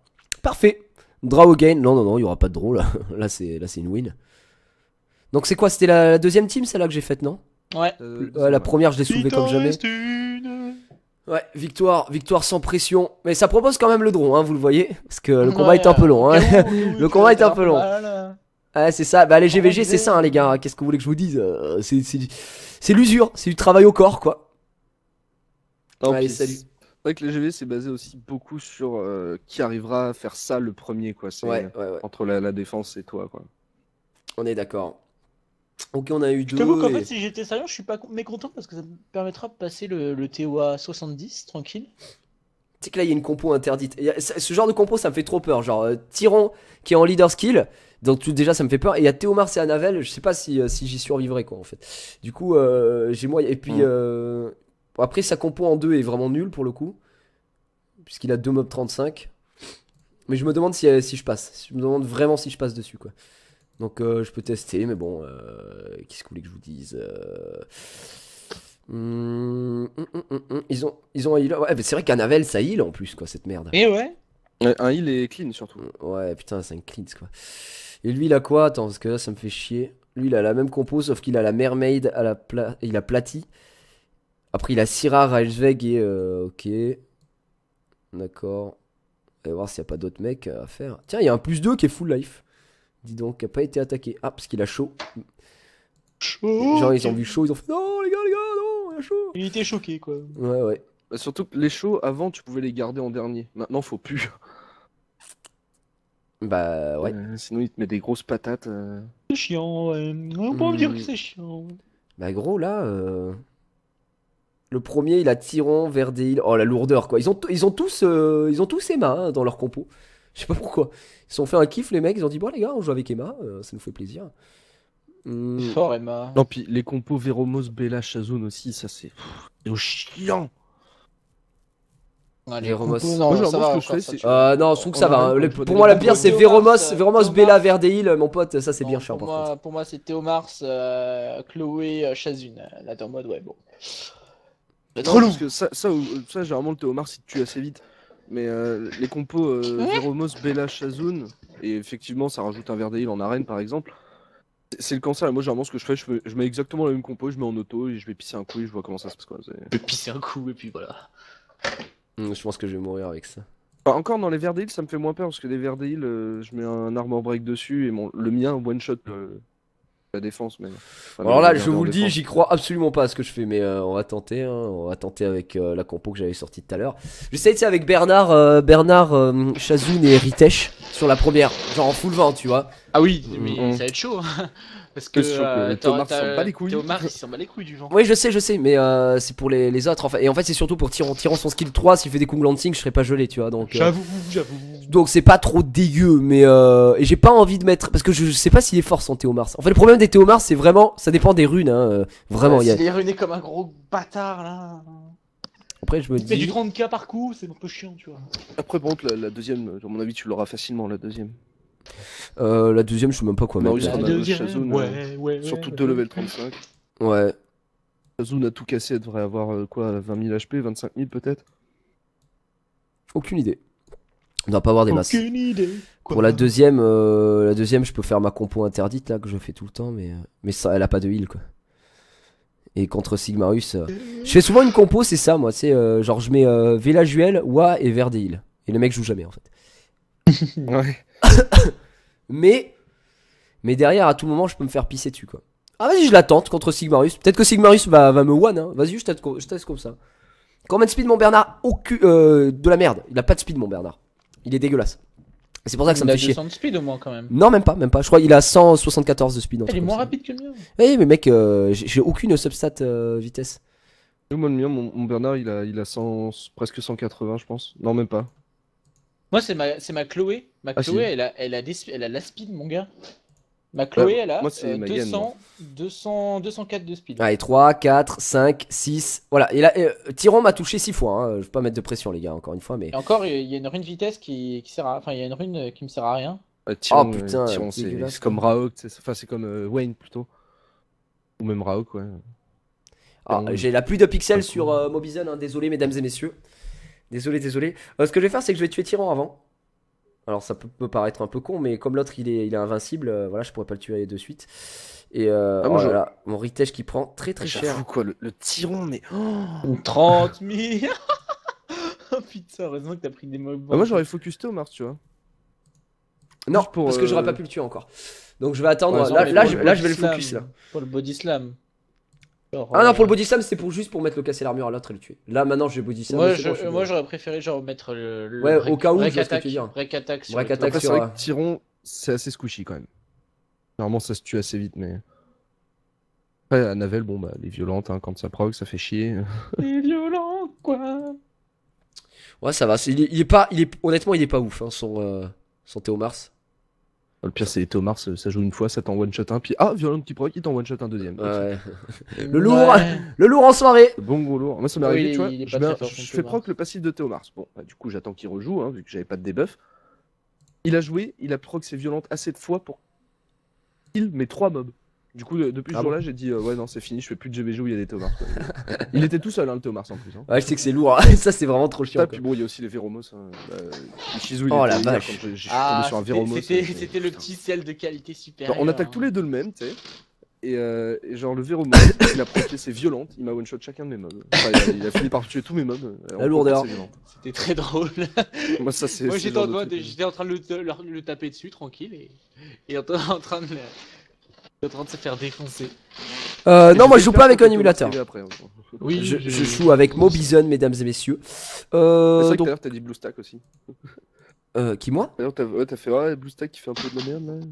Parfait Draw again. Non, non, non, il n'y aura pas de draw là. Là, c'est une win. Donc, c'est quoi C'était la, deuxième team, celle-là que j'ai faite, non Ouais. Euh, la première, je l'ai soulevée comme jamais. Ouais, victoire, victoire sans pression. Mais ça propose quand même le draw, hein, vous le voyez. Parce que le combat est un peu long. Hein. Euh, le combat est un peu long. Ouais, c'est ça. Bah, les GVG, c'est ça, hein, les gars. Qu'est-ce que vous voulez que je vous dise euh, C'est l'usure, c'est du travail au corps, quoi. Tant salut. C'est vrai que le GV c'est basé aussi beaucoup sur euh, qui arrivera à faire ça le premier, quoi. C'est entre la, défense et toi, quoi. On est d'accord. Ok, on a eu deux. Je t'avoue qu'en fait, si j'étais sérieux, je suis pas mécontent parce que ça me permettra de passer le, le TOA 70 tranquille. sais que là, il y a une compo interdite. ce genre de compo, ça me fait trop peur. Genre, euh, Tyron qui est en leader skill, donc tout, déjà, ça me fait peur. Et il y a Théomar et Anavel, je sais pas si, euh, si j'y survivrai, quoi, en fait. Du coup, j'ai moi. Et puis, mm après, sa compo en 2 est vraiment nulle pour le coup. Puisqu'il a 2 mobs 35. Mais je me demande si, euh, si, je passe. Je me demande vraiment si je passe dessus, quoi. Donc, euh, je peux tester, mais bon, euh, qu'est-ce que vous voulez que je vous dise euh, hmm, hmm, hmm, Ils ont, ils ont un heal. Ouais, c'est vrai qu'Anavel, ça heal en plus, quoi, cette merde. Et eh ouais. Un heal et clean surtout. Ouais, putain, c'est clean, quoi. Et lui, il a quoi Attends, parce que là, ça me fait chier. Lui, il a la même compo, sauf qu'il a la mermaid, à la il a Platy. Après, il a Syrah, Reichsweg et... Euh, ok. D'accord. On va voir s'il n'y a pas d'autres mecs à faire. Tiens, il y a un plus 2 qui est full life. Dis donc, il a pas été attaqué. Ah, parce qu'il a chaud. Chaud Genre, ils ont vu chaud, ils ont fait Non, les gars, les gars, non, il a chaud Il était choqué, quoi. Ouais, ouais. Bah, surtout que les chauds, avant, tu pouvais les garder en dernier. Maintenant, faut plus. Bah, ouais. Euh, sinon, il te met des grosses patates. Euh. C'est chiant, ouais. On peut me dire que hmm. c'est chiant. Bah, gros, là. Le premier, il a Tyron, Verdeil. Oh la lourdeur quoi. Ils ont, ils ont tous, euh, ils ont tous Emma hein, dans leur compo. Je sais pas pourquoi. Ils se sont fait un kiff les mecs. Ils ont dit bon les gars, on joue avec Emma, euh, ça nous fait plaisir. Hmm. Fort Emma. Non puis les compos Véromos, Bella, Chazun aussi, ça c'est chiant. Non, ça je non, trouve que ça va. Euh, hein. Pour moi, la pire, c'est Véromos, Véromos, Bella, Verdeil, mon pote. Ça, c'est bien cher. Pour moi, pour moi, c'est Théo Mars, Chloé, Chazune. la t'es mode ouais, bon. Trop Parce que ça, ça, euh, ça, généralement, le Théomar, s'il te tue assez vite. Mais euh, les compos euh, Bella, Shazun et effectivement, ça rajoute un Verdeil en arène, par exemple. C'est le cancer, moi, généralement, ce que je fais, je, mets exactement la même compo, je mets en auto, et je vais pisser un coup, et je vois comment ça se passe. Quoi. Je vais pisser un coup, et puis voilà. Hum, je pense que je vais mourir avec ça. Bah, encore dans les Verdeil, ça me fait moins peur, parce que les Verdeil, euh, je mets un armor break dessus, et mon, le mien, one shot défense. Mais... Alors là, je vous le dis, j'y crois absolument pas ce que je fais, mais euh, on va tenter. Hein. on va tenter avec euh, la compo que j'avais sorti tout à l'heure. J'essaie de avec Bernard, euh, Bernard Chazoun et Ritesh sur la première, genre en full 20, tu vois. Ah oui, mais mm. ça va être chaud. Hein. Parce que, Thomas s'en bat les couilles. du genre. Oui, je sais, je sais, mais c'est pour les, autres. En Et en fait, c'est surtout pour tirant, tirant son skill 3. S'il fait des coups glancing je serais pas gelé, tu vois. Donc. J'avoue, j'avoue donc c'est pas trop dégueu, mais euh, j'ai pas envie de mettre parce que je, sais pas s'il est fort son Théomars. En fait, le problème des Théomars, c'est vraiment ça dépend des runes, hein, euh, vraiment. il comme un gros bâtard là. Après, je me dis. Mais du 30k par coup, c'est un peu chiant, tu vois. Après, bon, la, la deuxième, à mon avis, tu l'auras facilement la deuxième. Euh, la deuxième, je sais même pas quoi mettre. La ouais, ouais, surtout deux level 35. Ouais. zone a tout cassé, elle devrait avoir quoi, 20 000 HP, 25 000 peut-être. Aucune idée. On va pas avoir des masses. Pour la deuxième, euh, la deuxième, je peux faire ma compo interdite là que je fais tout le temps, mais euh, mais ça, elle a pas de heal quoi. Et contre Sigmarus, euh. je fais souvent une compo, c'est ça moi, c'est genre je mets Vélajuel, Wa et Verdeil. Et le mec joue jamais en fait. ouais. mais mais derrière à tout moment je peux me faire pisser dessus quoi. Ah vas-y je la contre Sigmarus. Peut-être que Sigmarus va, me one. Hein. Vas-y je teste, comme ça. Combien de speed mon Bernard De la merde. Il a pas de speed mon Bernard. Il est dégueulasse. C'est pour ça que ça me fait chier. Il a 200 de speed au moins quand même. Non, même pas, même pas. Je crois qu'il a 174 de speed. Il est moins rapide que le mien. Oui, eh, mais mec, euh, j'ai aucune substat euh, vitesse. Moi, le mien, mon, Bernard, il a, il a 100, presque 180, je pense. Non, même pas. Moi, c'est ma, ma Chloé. Ma ah, Chloé, elle, elle, a elle a la speed, mon gars. Ma bah, Chloé, elle a 200, 200, 204 de speed. Allez, 3, 4, 5, 6. Voilà. Et là, euh, m'a touché 6 fois. Hein. Je vais pas mettre de pression, les gars, encore une fois. Mais... encore, il y a une rune vitesse qui, sert à. Enfin, il y a une rune qui me sert à rien. Euh, oh euh, putain, c'est comme Raok. Enfin, c'est comme euh, Wayne plutôt. Ou même Raok, ouais. Ah, j'ai la pluie de pixels sur Mobizen hein. désolé mesdames et messieurs. Désolé, désolé. ce que je vais faire, c'est que je vais tuer Tyran avant. Alors ça peut paraître un peu con, mais comme l'autre il est, il est invincible, euh, voilà, je pourrais pas le tuer de suite. Et euh, ah, oh mon Ritech qui prend très très ah, cher. quoi, le, tiron, mais. Oh 30 000 oh, Putain, heureusement que t'as pris des mobs. Ah, moi j'aurais focus Mars tu vois. Non, parce que j'aurais euh, pas pu le tuer encore. Donc je vais attendre. là, je, là, je, vais le focus là. Pour le body slam. Ah non, pour le euh, body slam, c'est pour, juste pour mettre le casser l'armure à l'autre et le tuer. Là, maintenant, j'ai body slam. Moi, je- moi j'aurais préféré genre mettre le. Ouais, au cas où, je ce tu break attack c'est vrai euh, c'est assez squishy quand même. Normalement, ça se tue assez vite, mais. Après, navel bon, bah, elle est violente, hein, quand ça prog ça fait chier. est violent, quoi. Ouais, ça va. Il, est- pas, il est, honnêtement, il est pas ouf, hein, son, Théomars euh, son Théo Mars. Le pire, c'est Thomas, ça joue une fois, ça t'en one-shot un, puis ah, violent petit proc, il t'en one-shot un deuxième. le lourd, le lourd en soirée. Bon gros lourd. Moi, ça m'est arrivé, tu vois. Je, fais euh, proc le passif de Thomas. Bon, bah, du coup, j'attends qu'il rejoue, hein, vu que j'avais pas de debuff. Il a joué, il a proc ses violentes assez de fois pour il met trois mobs. Du coup, depuis ce ah jour-là, j'ai dit euh, ouais, non, c'est fini, je fais plus de GBG où il y a des Thomas. il était tout seul, hein, le Thomas en plus. Hein. Ouais, je sais que c'est lourd. Hein. ça, c'est vraiment trop chiant. Et puis bon, il y a aussi les Véromos. Hein. Bah, oh, la vache. Ah, c'était- euh, C'était le petit sel de qualité super. on attaque tous les deux le même, tu sais. Et, euh, genre le Véromos, il a profité, c'est violentes, il m'a one shot chacun de mes mobs. Enfin, il, a, fini par tuer tous mes mobs. C'était très drôle. Moi ça c'est. Moi j'étais en, j'étais en train de le, taper dessus tranquille et, en, en train de le, en train de se faire défoncer. Euh, non, moi je joue pas avec un émulateur. oui, je, joue avec Mobison, mesdames et messieurs. Euh, c'est vrai t'as dit BlueStack aussi. Euh, qui moi t'as fait ouais, BlueStack qui fait un peu de la merde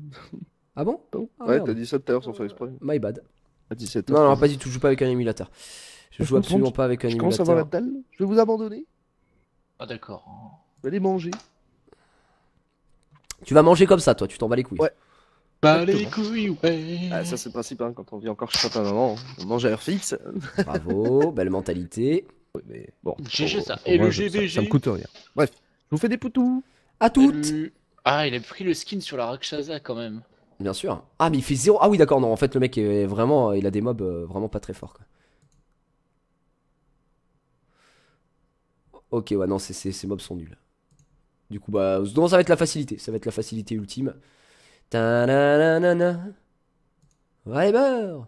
Ah bon ah, Ouais, t'as dit ça tout à l'heure sans faire exprès. My bad. À 17 Non, non, pas du tout, je joue pas avec un émulateur. Je joue absolument pas avec un émulateur. Je commence à la dalle, je vais vous abandonner. Ah d'accord. Je vais aller manger. Tu vas manger comme ça, toi, tu t'en bats les couilles. Ouais. Pas les couilles, ouais. Ah, ça, c'est le principe, hein, quand on vit encore chez papa-maman, hein. on mange à l'heure fixe. Bravo, belle mentalité. bon. GG ça. Ça, me coûte rien. Bref, je vous fais des poutous. À toutes. Ah, il a pris le skin sur la Rakshasa quand même. Bien sûr. Ah, mais il fait zéro. Ah oui, d'accord. Non, en fait, le mec est vraiment. Il a des mobs euh, vraiment pas très forts. Ok, ouais, non, ces mobs sont nuls. Du coup, bah, non, ça va être la facilité. Ça va être la facilité ultime. Ta na na na Bon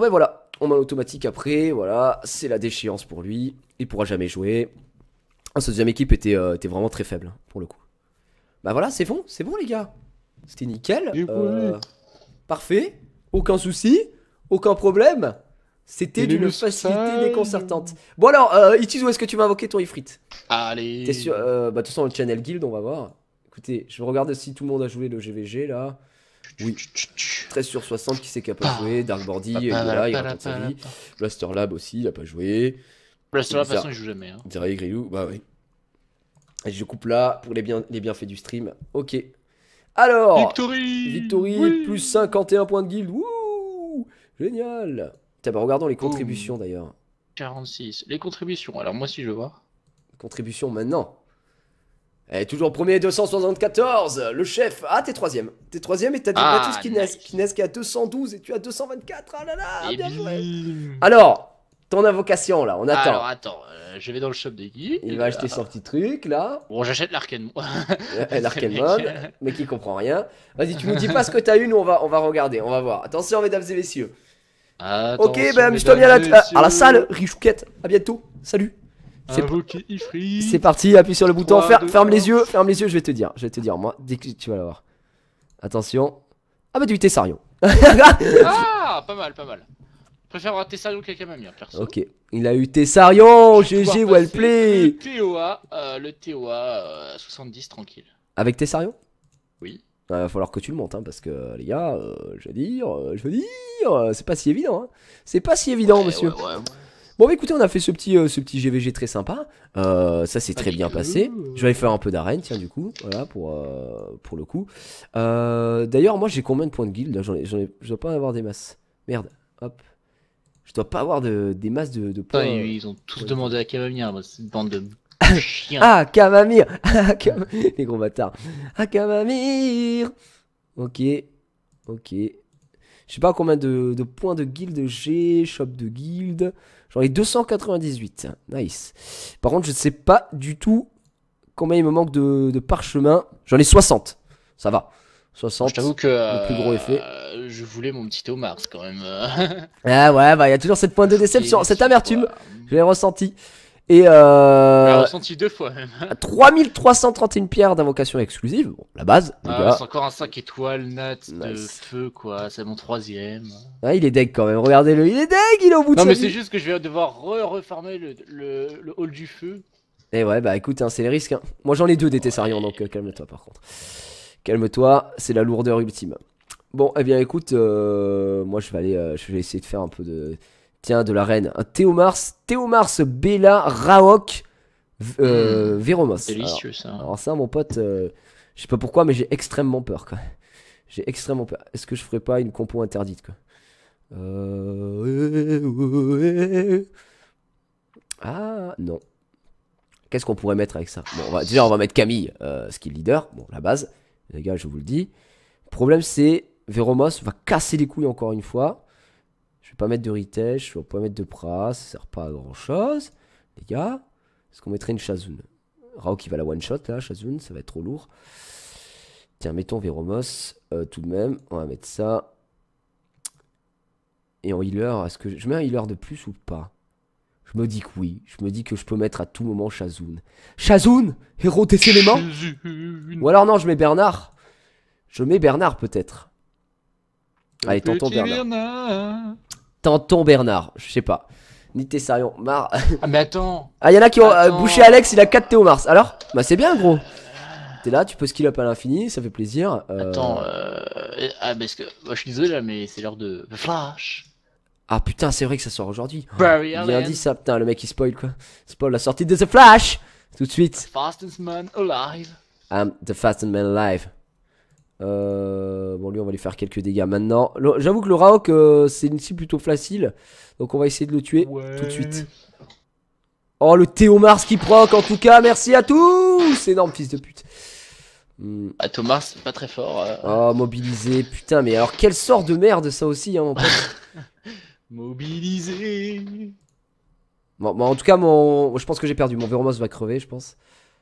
ben voilà, on a l'automatique après, voilà, c'est la déchéance pour lui, il pourra jamais jouer. Ah, sa deuxième équipe était, euh, était vraiment très faible, hein, pour le coup. Bah voilà, c'est bon, c'est bon les gars. C'était nickel. Euh, parfait, aucun souci, aucun problème. C'était d'une facilité déconcertante. Bon alors, euh, où est-ce que tu vas invoquer ton Ifrit Allez. T'es sûr euh, Bah de toute façon, le channel guild, on va voir. Écoutez, je regarde si tout le monde a joué le GVG là. Oui. 13 sur 60, qui c'est qui a pas ah. joué Dark Bordy, il est là, il raconte sa vie. Blaster Lab aussi, il a pas joué. Blaster Lab, de toute façon, il joue jamais. Hein. Grilou, bah oui. Je coupe là pour les, bien, les bienfaits du stream. Ok. Alors. Victory Victory, plus 51 points de guild. Wouh Génial Tiens, bah regardons les contributions d'ailleurs. 46. Les contributions, alors moi si je veux voir. Contributions maintenant. Eh, toujours premier 274, le chef. Ah, t'es troisième. T'es troisième et t'as ah, qui Kines. qui qui a 212 et tu as 224. Ah là là, eh bien joué. Alors, ton invocation là, on attend. Alors attends, euh, je vais dans le shop des Il va acheter son petit truc là. Bon, j'achète l'arcane. Euh, l'arcane mais qui comprend rien. Vas-y, tu nous dis pas ce que t'as eu, nous on va, on va regarder, on va voir. Attention, mesdames et messieurs. ok, ben, je te à la, à la salle, Richouquette. À bientôt. Salut. C'est parti, appuie sur le bouton, ferme les yeux, ferme les yeux, je vais te dire, je vais te dire moi, dès que tu vas l'avoir. Attention. Ah bah du Tessarion. ah, pas mal, pas mal. préfère avoir Tessarion qu'un Camamia, hein, personne. Ok, il a eu Tessarion, GG, well play. Le TOA, euh, le 70, euh, tranquille. Avec Tessarion Oui. Il ah, va falloir que tu le montes, hein, parce que les gars, euh, je veux dire, je veux dire, c'est pas si évident. Hein. C'est pas si évident, monsieur. Bon bah, écoutez, on a fait ce petit, euh, ce petit GVG très sympa. Euh, ça s'est très bien hein. passé. Je vais faire un peu d'arène, tiens, du coup. Voilà, pour, euh, pour le coup. D'ailleurs, moi j'ai combien de points de guild Je dois pas avoir des masses. Merde, hop. Je dois pas avoir des masses de, de points. ils ont tous demandé à Kamamir, cette bande de chiens. ah, Kamamir. Ah, les gros bâtards. Ah, Kamamir. Ok, ok. Je sais pas combien de, de points de guild j'ai, shop de guild. J'en ai 298. Nice. Par contre, je ne sais pas du tout combien il me manque de, parchemin. J'en ai 60. Ça va. 60. Je que le plus gros effet. Euh, je voulais mon petit Omar quand même. ah ouais, bah il y a toujours cette pointe de déception, cette amertume. Je l'ai ressenti. Et euh, ressenti deux fois. Même. 3331 pierres d'invocation exclusive, bon, la base. Ah, c'est encore un 5 étoiles nat de feu quoi, c'est mon troisième. Ah, il est deg quand même, regardez-le, il est deg, il est au bout non, de Non mais c'est juste que je vais devoir refarmer -re le, le, hall du feu. Et eh ouais bah écoute, hein, c'est les risques. Hein. Moi j'en ai deux des donc euh, calme-toi par contre. Calme-toi, c'est la lourdeur ultime. Bon, eh bien écoute, euh, moi je vais aller, euh, je vais essayer de faire un peu de Tiens, de la reine. Théomars. Théomars Bella Raok euh, hmm. Véromos. Délicieux ça. Hein. Alors ça, mon pote, euh, je sais pas pourquoi, mais j'ai extrêmement peur. J'ai extrêmement peur. Est-ce que je ferais pas une compo interdite euh, Ah non. Qu'est-ce qu'on pourrait mettre avec ça Déjà, on va mettre Camille, euh, skill leader. Bon, la base. Les gars, je vous le dis. Le problème, c'est Véromos va casser les couilles encore une fois. Je vais pas mettre de Ritesh, je vais pas mettre de Pras, ça sert pas à grand chose. Les gars, est-ce qu'on mettrait une Shazun Rao qui va la one-shot là, Shazun, ça va être trop lourd. Tiens, mettons Véromos euh, tout de même, on va mettre ça. Et en healer, est-ce que je... mets un healer de plus ou pas je me dis que oui, je me dis que je peux mettre à tout moment Shazoun. Shazoun Héros des Ou alors non, je mets Bernard. Je mets Bernard peut-être. Allez, t'entends Bernard. Bernard. Tanton Bernard, je sais pas. Ni Tessarion, Mar. Ah, mais attends. Ah, y'en a qui ont euh, bouché Alex, il a 4 Théo Mars. Alors Bah, c'est bien, gros. T'es là, tu peux skill up à l'infini, ça fait plaisir. Euh, attends, euh... ah, est-ce que moi je suis désolé là, mais c'est l'heure de Flash. Ah putain, c'est vrai que ça sort aujourd'hui. Bien dit ça, putain, le mec il spoil quoi. Spoil la sortie de The Flash tout de suite. The fastest man alive. I'm the fastest man alive. Euh, bon, lui, on va lui faire quelques dégâts maintenant. J'avoue que le Raok, euh, c'est une cible plutôt facile. Donc, on va essayer de le tuer tout de suite. Oh, le Théomars qui proc, en tout cas. Merci à tous. Énorme fils de pute. Hmm. Ah, Thomas, pas très fort. Euh. Oh, mobilisé. Putain, mais alors, quel sort de merde, ça aussi, hein, mon Bon, en tout cas, mon... je pense que j'ai perdu. Mon Veromos va crever, je pense.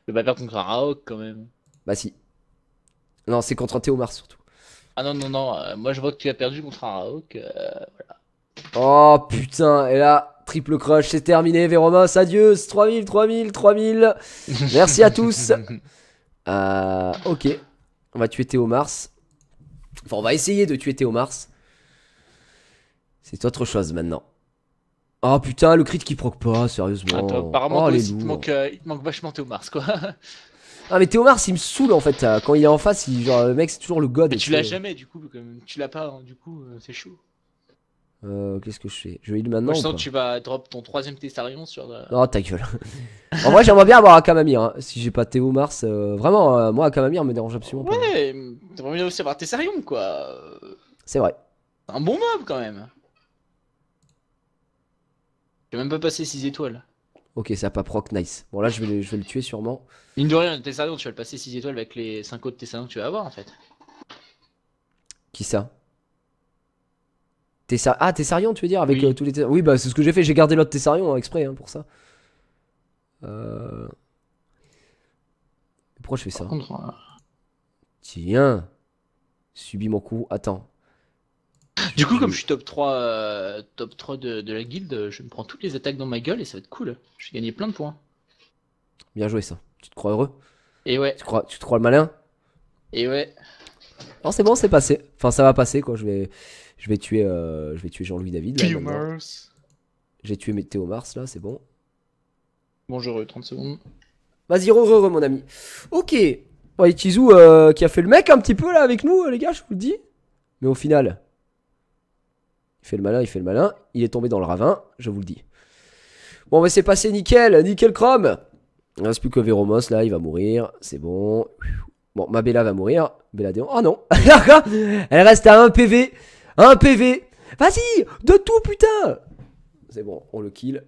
Je vais pas perdre contre un Raok, quand même. Bah, si. Non, c'est contre un surtout. Ah non, non, non, euh, moi je vois que tu as perdu contre un Raouk. Euh, oh putain, et là, triple crush, c'est terminé, Véromos, adieu, 3000, 3000, 3000. Merci à tous. Euh, ok, on va tuer Théomars. Enfin, on va essayer de tuer Théomars. C'est autre chose maintenant. oh, putain, le crit qui proc pas, sérieusement. apparemment, oh, il, manque, il, te manque, vachement Théomars, quoi. Ah mais Théo il me saoule en fait quand il est en face genre le mec c'est toujours le god. Mais tu l'as jamais du coup tu l'as pas du coup euh, c'est chaud. Euh, qu'est-ce que je fais Je vais heal maintenant. Moi, je sens que tu vas drop ton troisième Tessarion sur. Euh, oh ta gueule. en vrai j'aimerais bien avoir Akamamir hein. si j'ai pas Théo Mars euh, vraiment moi Akamamir me dérange absolument pas. Ouais t'aimerais bien aussi avoir Tessarion quoi. C'est vrai. Un bon mob quand même. J'ai même pas passé 6 étoiles. Ok, ça pas proc, nice. Bon, là, je vais, le, je vais le tuer sûrement. Mine de rien, Tessarion tu vas le passer 6 étoiles avec les 5 autres Tessarion que tu vas avoir en fait. Qui ça Ah, Tessarion, tu veux dire Avec euh, tous les Oui, bah, c'est ce que j'ai fait, j'ai gardé l'autre Tessarion hein, exprès hein, pour ça. Euh, pourquoi je fais ça euh, Tiens Subis mon coup, attends. Du coup, comme je suis mmh. top 3, euh, top 3 de, la guilde, euh, je me prends toutes les attaques dans ma gueule et ça va être cool. Je vais gagner plein de points. Bien joué ça. Tu te crois heureux Et ouais. Tu, te crois le malin Et ouais. Non, c'est bon, c'est passé. Enfin, ça va passer quoi. Je vais, je vais tuer, euh, je vais tuer Jean-Louis David. J'ai tué Météo Mars là, c'est bon. Bon, 30 secondes. Vas-y, re, re, mon ami. Ok. Ouais, Chizou qui a fait le mec un petit peu là avec nous, les gars, je vous le dis. Mais au final, il fait le malin, il fait le malin. Il est tombé dans le ravin, je vous le dis. Bon, mais c'est passé nickel, nickel chrome. Il reste plus que Véromos là, il va mourir, c'est bon. Bon, ma Bella va mourir. Oh non Elle reste à 1 PV. 1 PV. Vas-y De tout, putain C'est bon, on le kill.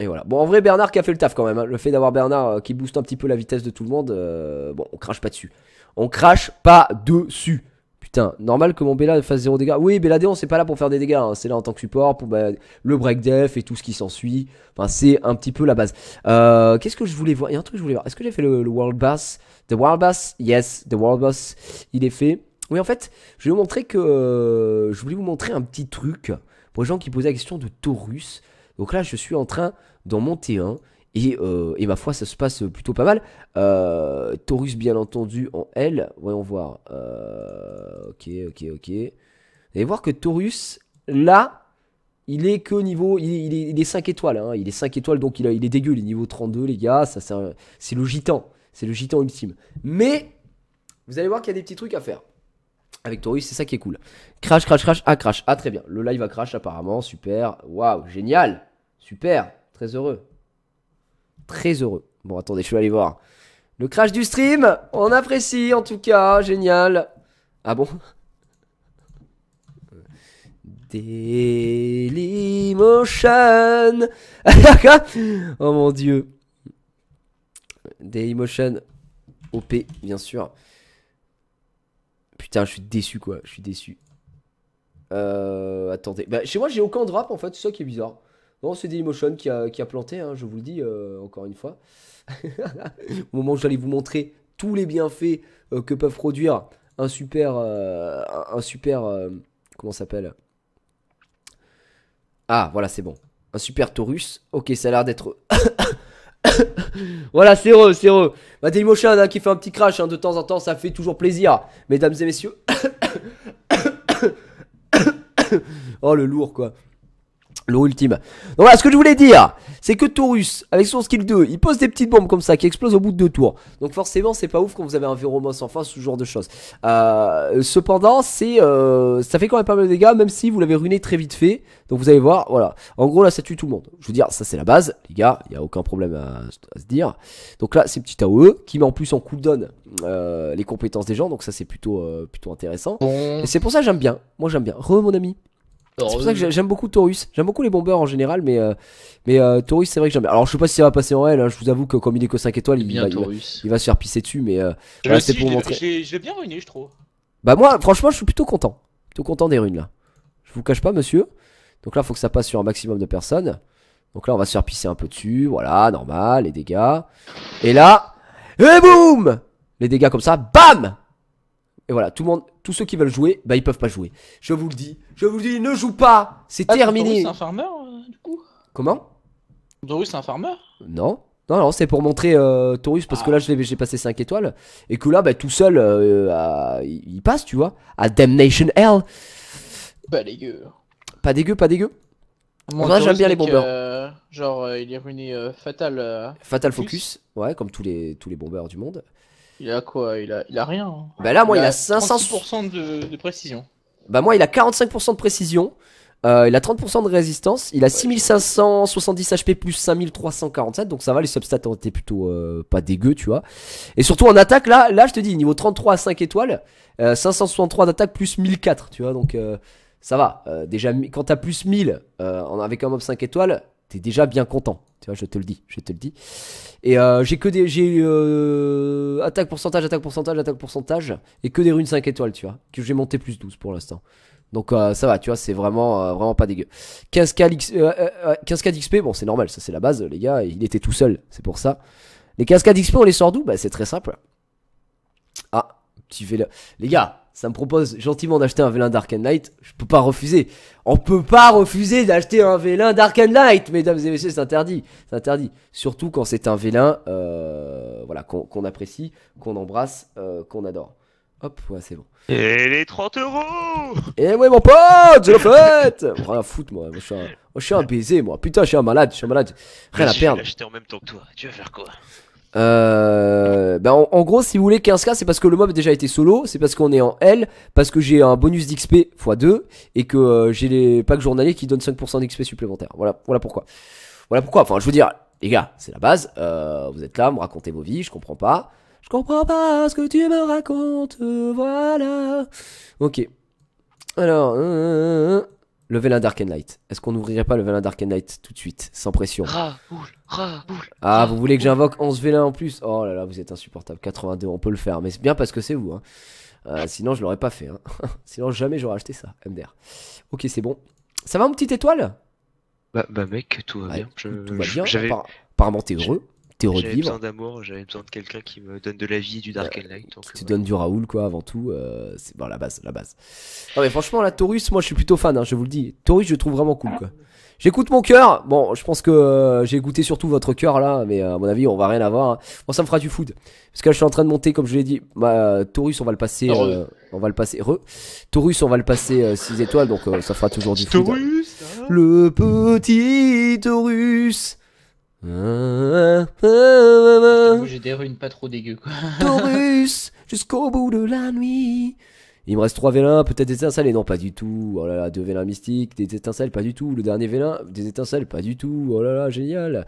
Et voilà. Bon, en vrai, Bernard qui a fait le taf quand même. Hein. Le fait d'avoir Bernard euh, qui booste un petit peu la vitesse de tout le monde, euh, bon, on crache pas dessus. On crache pas dessus normal que mon Bella fasse zéro dégâts. Oui, on c'est pas là pour faire des dégâts. Hein. C'est là en tant que support pour bah, le break def et tout ce qui s'ensuit. Enfin, c'est un petit peu la base. Euh, qu'est-ce que je voulais voir Il y a un truc que je voulais voir. Est-ce que j'ai fait le, World Bass The World Bass Yes, The World Bass, il est fait. Oui, en fait, je vous montrer que. Euh, je voulais vous montrer un petit truc pour les gens qui posaient la question de Taurus. Donc là, je suis en train d'en monter un. Euh, et, ma foi, ça se passe plutôt pas mal. Euh, Taurus, bien entendu, en L. Voyons voir. Euh, ok, ok, ok. Vous allez voir que Taurus, là, il est que niveau. Il, est, 5 étoiles. Il est 5 hein. étoiles, donc il, a, il est dégueu. Il est niveau 32, les gars. Ça, c'est le gitan. C'est le gitan ultime. Mais, vous allez voir qu'il y a des petits trucs à faire. Avec Taurus, c'est ça qui est cool. Crash, crash, crash. Ah, crash. Ah, très bien. Le live a crash, apparemment. Super. Waouh, génial. Super. Très heureux très heureux. Bon, attendez, je vais aller voir. Le crash du stream, on apprécie en tout cas, génial. Ah bon Dailymotion. oh mon dieu. Dailymotion OP, bien sûr. Putain, je suis déçu quoi, je suis déçu. Euh, attendez, bah, chez moi j'ai aucun drop en fait, c'est ça qui est bizarre. Bon, c'est Dailymotion qui a, planté, hein, je vous le dis euh, encore une fois. Au moment où j'allais vous montrer tous les bienfaits euh, que peuvent produire un super. Euh, un super. comment s'appelle Ah, voilà, c'est bon. Un super Taurus. Ok, ça a l'air d'être. voilà, c'est heureux, c'est heureux. Bah, Dailymotion hein, qui fait un petit crash hein, de temps en temps, ça fait toujours plaisir, mesdames et messieurs. oh, le lourd, quoi. L'ultime ultime. Donc voilà, ce que je voulais dire, c'est que Taurus, avec son skill 2, il pose des petites bombes comme ça qui explosent au bout de deux tours. Donc forcément, c'est pas ouf quand vous avez un Véromos en face, ce genre de choses. Euh, cependant, c'est, euh, ça fait quand même pas mal de dégâts, même si vous l'avez ruiné très vite fait. Donc vous allez voir, voilà. En gros, là, ça tue tout le monde. Je veux dire, ça c'est la base, les gars, il n'y a aucun problème à, se dire. Donc là, c'est petit AOE qui met en plus en cooldown euh, les compétences des gens, donc ça c'est plutôt, plutôt intéressant. Et c'est pour ça que j'aime bien. Moi j'aime bien. Re, mon ami. C'est pour ça que j'aime beaucoup Taurus. J'aime beaucoup les bombeurs en général, mais, euh, mais euh, Taurus, c'est vrai que j'aime. Alors, je sais pas si ça va passer en L, hein. Je vous avoue que comme il est que 5 étoiles, il, va, il, se faire pisser dessus. Mais euh, c'est pour montrer. J'ai bien ruiné, je trouve. Bah, moi, franchement, je suis plutôt content. Plutôt content des runes là. Je vous cache pas, monsieur. Donc là, faut que ça passe sur un maximum de personnes. Donc là, on va se faire pisser un peu dessus. Voilà, normal, les dégâts. Et là, et boum Les dégâts comme ça, bam et voilà, tout le monde, tous ceux qui veulent jouer, bah ils peuvent pas jouer. Je vous le dis, je vous le dis, ne joue pas, c'est ah, terminé. C'est un farmer euh, du coup. Comment Dorus c'est un farmer Non. Non, non, c'est pour montrer euh, Taurus parce que là ah. j'ai passé 5 étoiles et que là bah, tout seul euh, il passe, tu vois, à Damnation Hell. Pas dégueu. Pas dégueu, pas dégueu. Moi j'aime bien les bombeurs. Euh, genre il est ruiné Fatal Fatal Focus. Focus, ouais, comme tous les tous les bombeurs du monde. Il a quoi il a, rien. Hein. Bah là, moi, il, a, 500% de, précision. Bah moi, il a 45% de précision. Euh, il a 30% de résistance. Il a 6570 HP plus 5347. Donc ça va, les substats ont été plutôt euh, pas dégueu, tu vois. Et surtout en attaque, là, là je te dis, niveau 33 à 5 étoiles, 563 euh, d'attaque plus 1004, tu vois. Donc ça va. déjà, quand t'as plus 1000 avec un mob 5 étoiles, t'es déjà bien content. Tu vois, je te le dis, je te le dis. Et euh, j'ai que des. J'ai eu attaque pourcentage, attaque pourcentage, attaque pourcentage. Et que des runes 5 étoiles, tu vois. Que j'ai monté plus 12 pour l'instant. Donc euh, ça va, tu vois, c'est vraiment, euh, vraiment pas dégueu. 15k, d'XP, bon, c'est normal, ça c'est la base, les gars. Il était tout seul, c'est pour ça. Les 15k d'XP, on les sort d'où Bah, c'est très simple. Ah, petit vélo, Les gars, ça me propose gentiment d'acheter un vélin Dark and je peux pas refuser. On peut pas refuser d'acheter un vélin Dark and Light, mesdames et messieurs, c'est interdit, c'est interdit. Surtout quand c'est un vélin, euh, voilà, qu'on apprécie, qu'on embrasse, euh, qu'on adore. Hop, ouais, c'est bon. Et les 30 euros Et ouais, mon pote, je le fête Rien à foutre, moi. Moi je, suis un, baiser, moi. Putain, je suis un malade, je suis un malade. Rien à perdre. Je en même temps que toi. Tu vas faire quoi euh, ben en, gros, si vous voulez 15k, c'est parce que le mob a déjà été solo, c'est parce qu'on est en L, parce que j'ai un bonus d'XP x2 et que euh, j'ai les packs journaliers qui donnent 5% d'XP supplémentaire. Voilà, voilà pourquoi. Voilà pourquoi. Enfin, je veux dire, les gars, c'est la base. Euh, vous êtes là, me racontez vos vies, je comprends pas. Je comprends pas ce que tu me racontes, voilà. Ok. Alors, euh, le Vélin Dark Est-ce qu'on n'ouvrirait pas le Vélin Dark and tout de suite, sans pression Ah, vous voulez que j'invoque 11 vélins en plus Oh là là, vous êtes insupportable. 82, on peut le faire, mais c'est bien parce que c'est vous. Hein. Euh, sinon, je l'aurais pas fait. Hein. sinon, jamais j'aurais acheté ça, MDR. Ok, c'est bon. Ça va, mon petite étoile bah, bah, mec, tout va bien. Je, tout va bien. Apparemment, t'es heureux. J'avais besoin d'amour, j'avais besoin de quelqu'un qui me donne de la vie, du Dark euh, and Light. Donc, qui euh, te du Raoul, quoi, avant tout. Euh, c'est bon, la base, la base. Non, mais franchement, la Taurus, moi, je suis plutôt fan, hein, je vous le dis. Taurus, je trouve vraiment cool, quoi. J'écoute mon cœur. Bon, je pense que j'ai goûté surtout votre cœur là, mais à mon avis, on va rien avoir. Hein. Bon, ça me fera du food. Parce que là, je suis en train de monter, comme je l'ai dit. Bah, Taurus, on va le passer. on va le passer. heureux. Taurus, on va le passer 6 étoiles, donc ça fera toujours du food. Hein. Taurus hein. Le petit Taurus j'ai des runes pas trop dégueu quoi. Taurus, jusqu'au bout de la nuit. Il me reste 3 vélins, peut-être des étincelles, et non, pas du tout. Oh là là, 2 vélins mystiques, des étincelles, pas du tout. Le dernier vélin, des étincelles, pas du tout. Oh là là, génial.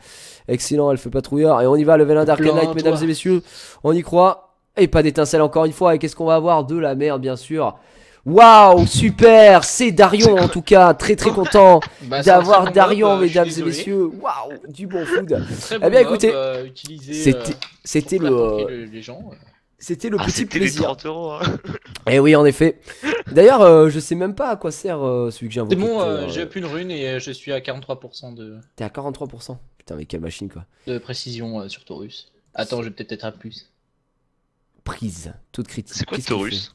Excellent, elle fait patrouilleur. Et on y va, le vélin Dark Knight, mesdames et messieurs. On y croit. Et pas d'étincelles encore une fois. Et qu'est-ce qu'on va avoir De la merde bien sûr. Waouh, super, c'est Darion en tout cas, très très content bah, d'avoir Darion, euh, mesdames et messieurs. Waouh, du bon food. bien, écoutez, c'était le. Les gens, C'était le ah, petit plaisir. Les 30 euros, Et hein. eh oui, en effet. D'ailleurs, euh, je sais même pas à quoi sert euh, celui que j'ai invoqué. C'est bon, j'ai plus une rune et je suis à 43% de. T'es à 43% Putain, mais quelle machine quoi. De précision sur Taurus. Attends, je vais peut-être être à plus. Prise, toute critique. C'est quoi Taurus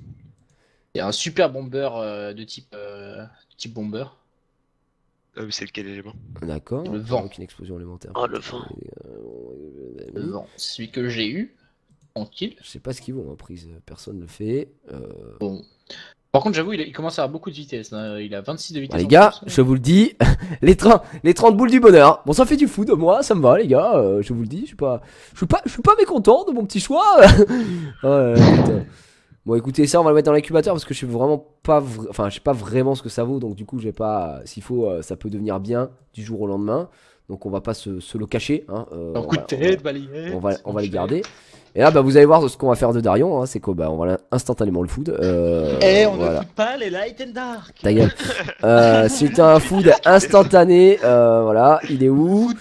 il y a un super bomber euh, de type, euh, type bomber. Ah oui, c'est lequel élément D'accord. Le vent. Avec une explosion élémentaire. Ah, le vent. Euh, le vent. Celui que j'ai eu, tranquille. Je sais pas ce qu'ils vont, en hein, prise. Personne ne le fait. Bon. Par contre, j'avoue, il, commence à avoir beaucoup de vitesse. Hein. Il a 26 de vitesse. Ah, les gars, je vous le dis, les, les 30 boules du bonheur. Bon, ça fait du fou de moi, ça me va, les gars. je vous le dis, je suis pas, je suis pas, je suis pas mécontent de mon petit choix. Bon, écoutez, ça, on va le mettre dans l'incubateur parce que je sais vraiment pas, enfin, je sais pas vraiment ce que ça vaut. Donc, du coup, vais pas. Euh, s'il faut, euh, ça peut devenir bien du jour au lendemain. Donc, on va pas se, le cacher. on, va, les garder. Et là, bah, vous allez voir ce qu'on va faire de Darion. Hein, c'est qu'on bah, on va instantanément le food. Euh, eh Et on ne fout pas les light and dark. Ta gueule. c'est un food instantané. voilà, il est où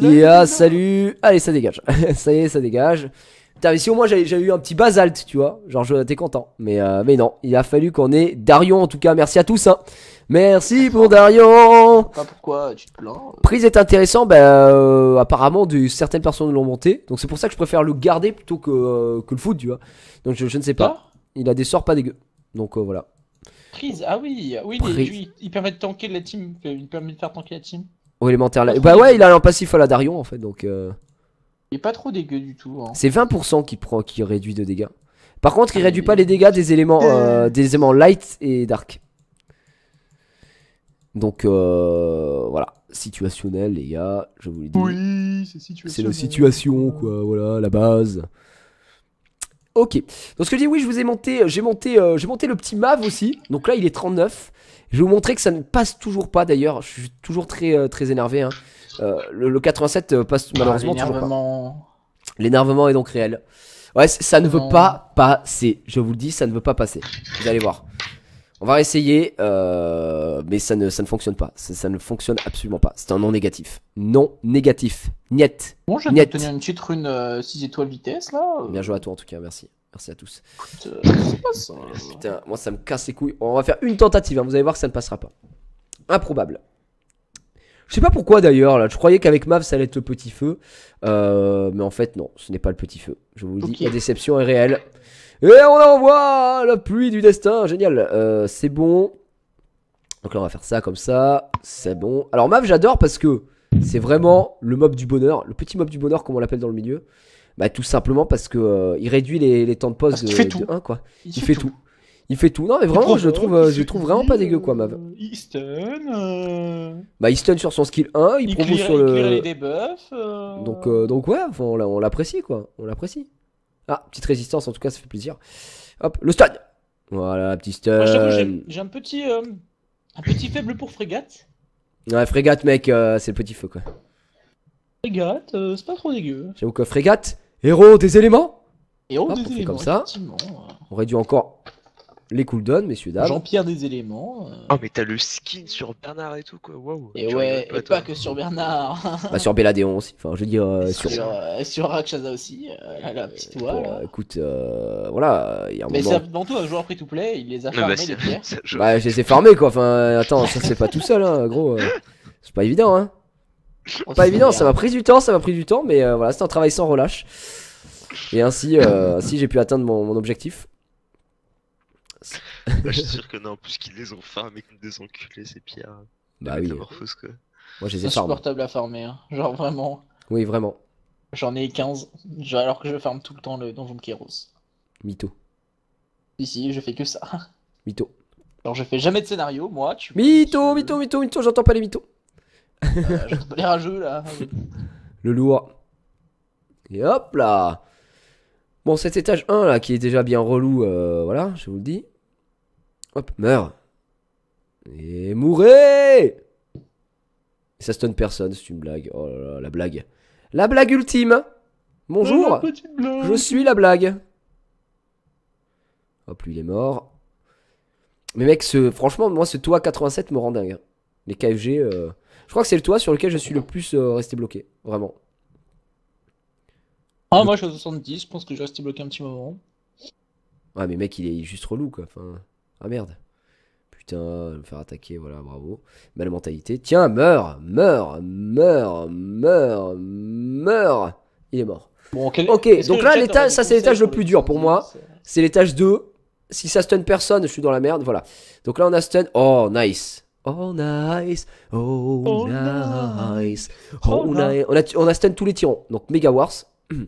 Il est Salut. Allez, ça dégage. ça y est, ça dégage. T'as si au moins j'avais eu un petit basalte, tu vois. Genre, étais content. Mais, euh, mais non, il a fallu qu'on ait Darion en tout cas. Merci à tous. Hein. Merci pour Darion. Pas pourquoi tu te plains. Euh. Prise est intéressant. Bah, euh, apparemment, certaines personnes l'ont monté. Donc c'est pour ça que je préfère le garder plutôt que, le foot, tu vois. Donc je, ne sais pas. Ah. il a des sorts pas dégueu Donc voilà. Prise, ah oui, ah oui, il, permet de tanker la team. Il permet de faire tanker la team. Au élémentaire, Bah ouais, il a un passif à la Darion en fait. Donc pas trop dégueu du tout. Hein. C'est 20% qui, prend, qui réduit de dégâts. Par contre, il ah, réduit pas les dégâts des éléments, euh. Euh, des éléments light et dark. Donc euh, voilà, situationnel les gars, je vous le dis. Oui, c'est la situation quoi, voilà, la base. Ok. Donc ce que je dis, oui, je vous ai monté, j'ai monté, j'ai monté le petit MAV aussi. Donc là, il est 39. Je vais vous montrer que ça ne passe toujours pas d'ailleurs. Je suis toujours très, très énervé. Hein. Euh, le, 87 euh, passe ah, malheureusement toujours pas. L'énervement est donc réel. Ouais, ça ne veut pas passer. Je vous le dis, ça ne veut pas passer. Vous allez voir. On va essayer, euh, mais ça ne, ça ne fonctionne pas. Ça, ne fonctionne absolument pas. C'est un non négatif. Non négatif. Niet. Bon, je viens obtenir une petite rune 6 étoiles vitesse là. Bien joué à toi en tout cas, merci. Merci à tous. Putain, hein. Putain moi ça me casse les couilles. On va faire une tentative, hein. vous allez voir que ça ne passera pas. Improbable. Je sais pas pourquoi d'ailleurs, là. Je croyais qu'avec Mav, ça allait être le petit feu. Euh, mais en fait, non, ce n'est pas le petit feu. Je vous le dis, la déception est réelle. Et on envoie la pluie du destin. Génial. Euh, c'est bon. Donc là, on va faire ça comme ça. C'est bon. Alors, Mav, j'adore parce que c'est vraiment le mob du bonheur. Le petit mob du bonheur, comme on l'appelle dans le milieu. Bah, tout simplement parce que euh, il réduit les, temps de pause de, 1, quoi. Il, fait, tout. Il fait tout. Non, mais vraiment, je le trouve, euh, euh, je trouve vraiment pas dégueu, quoi, Mav. Easton. Euh. Bah, stun sur son skill 1, il, promo il le. Donc, donc ouais, on l'apprécie, quoi. On l'apprécie. Ah, petite résistance, en tout cas, ça fait plaisir. Hop, le stun Voilà, petit stun. j'ai- un petit, petit faible pour frégate. Ouais, frégate, mec, c'est le petit feu, quoi. Frégate, c'est pas trop dégueu. J'avoue que frégate, héros des éléments Héros on comme ça. effectivement. aurait dû encore les cooldowns, messieurs dames. pierre des éléments. Ah Oh, mais t'as le skin sur Bernard et tout, quoi. Et ouais, et pas que sur Bernard. bah, sur Beladéon aussi. Enfin, je veux dire, euh, sur. Sur, euh, sur Rakshasa aussi, la, petite toile. écoute, voilà. un mais c'est avant tout un joueur free-to-play, il les a farmés, bah, les pierres. Je... Bah, je les ai farmés, quoi. Enfin, attends, ça c'est pas tout seul, hein, gros. C'est pas évident, hein. C'est pas évident, ça m'a pris du temps, ça m'a pris du temps, mais voilà, c'est un travail sans relâche. Et ainsi, ainsi j'ai pu atteindre mon objectif. Bah, je suis sûr que non, en plus qu'ils les ont farmés comme des enculés, c'est pire. Bah oui. Moi, je les ai insupportable à farmer, hein. genre vraiment. Oui, vraiment. J'en ai 15, alors que je ferme tout le temps le donjon Keros. Mito Si si, je fais que ça. Mytho. Alors, je fais jamais de scénario, moi. Tu mito, mytho, mytho, mytho, j'entends pas les mythos. Euh, j'entends les rageux, là. le lourd. Et hop là Bon, cet étage 1 là, qui est déjà bien relou, euh, voilà, je vous le dis. Hop, meurs. Et mourez Ça stun personne, c'est une blague. Oh là là, la blague. La blague ultime Bonjour oh, Je suis la blague. Hop, lui, il est mort. Mais mec, franchement, moi, ce toit 87 me rend dingue. Hein. Les KFG... Euh, je crois que c'est le toit sur lequel je suis le plus euh, resté bloqué. Vraiment. Ah, moi, je suis à 70. Je pense que je vais rester bloqué un petit moment. Ouais, mais mec, il est juste relou, quoi. Enfin... Ah merde. Putain, me faire attaquer, voilà, bravo. Belle mentalité. Tiens, meurs, meurs, meurs, meurs, meurs. Il est mort. Bon, ok, donc là, l'étage, ça c'est l'étage le plus dur pour moi. C'est l'étage 2. Si ça stun personne, je suis dans la merde, voilà. Donc là, on a stun. Oh, nice. Oh nice, oh, oh, oh, oh nice, On a, on stun tous les tirons. donc méga wars.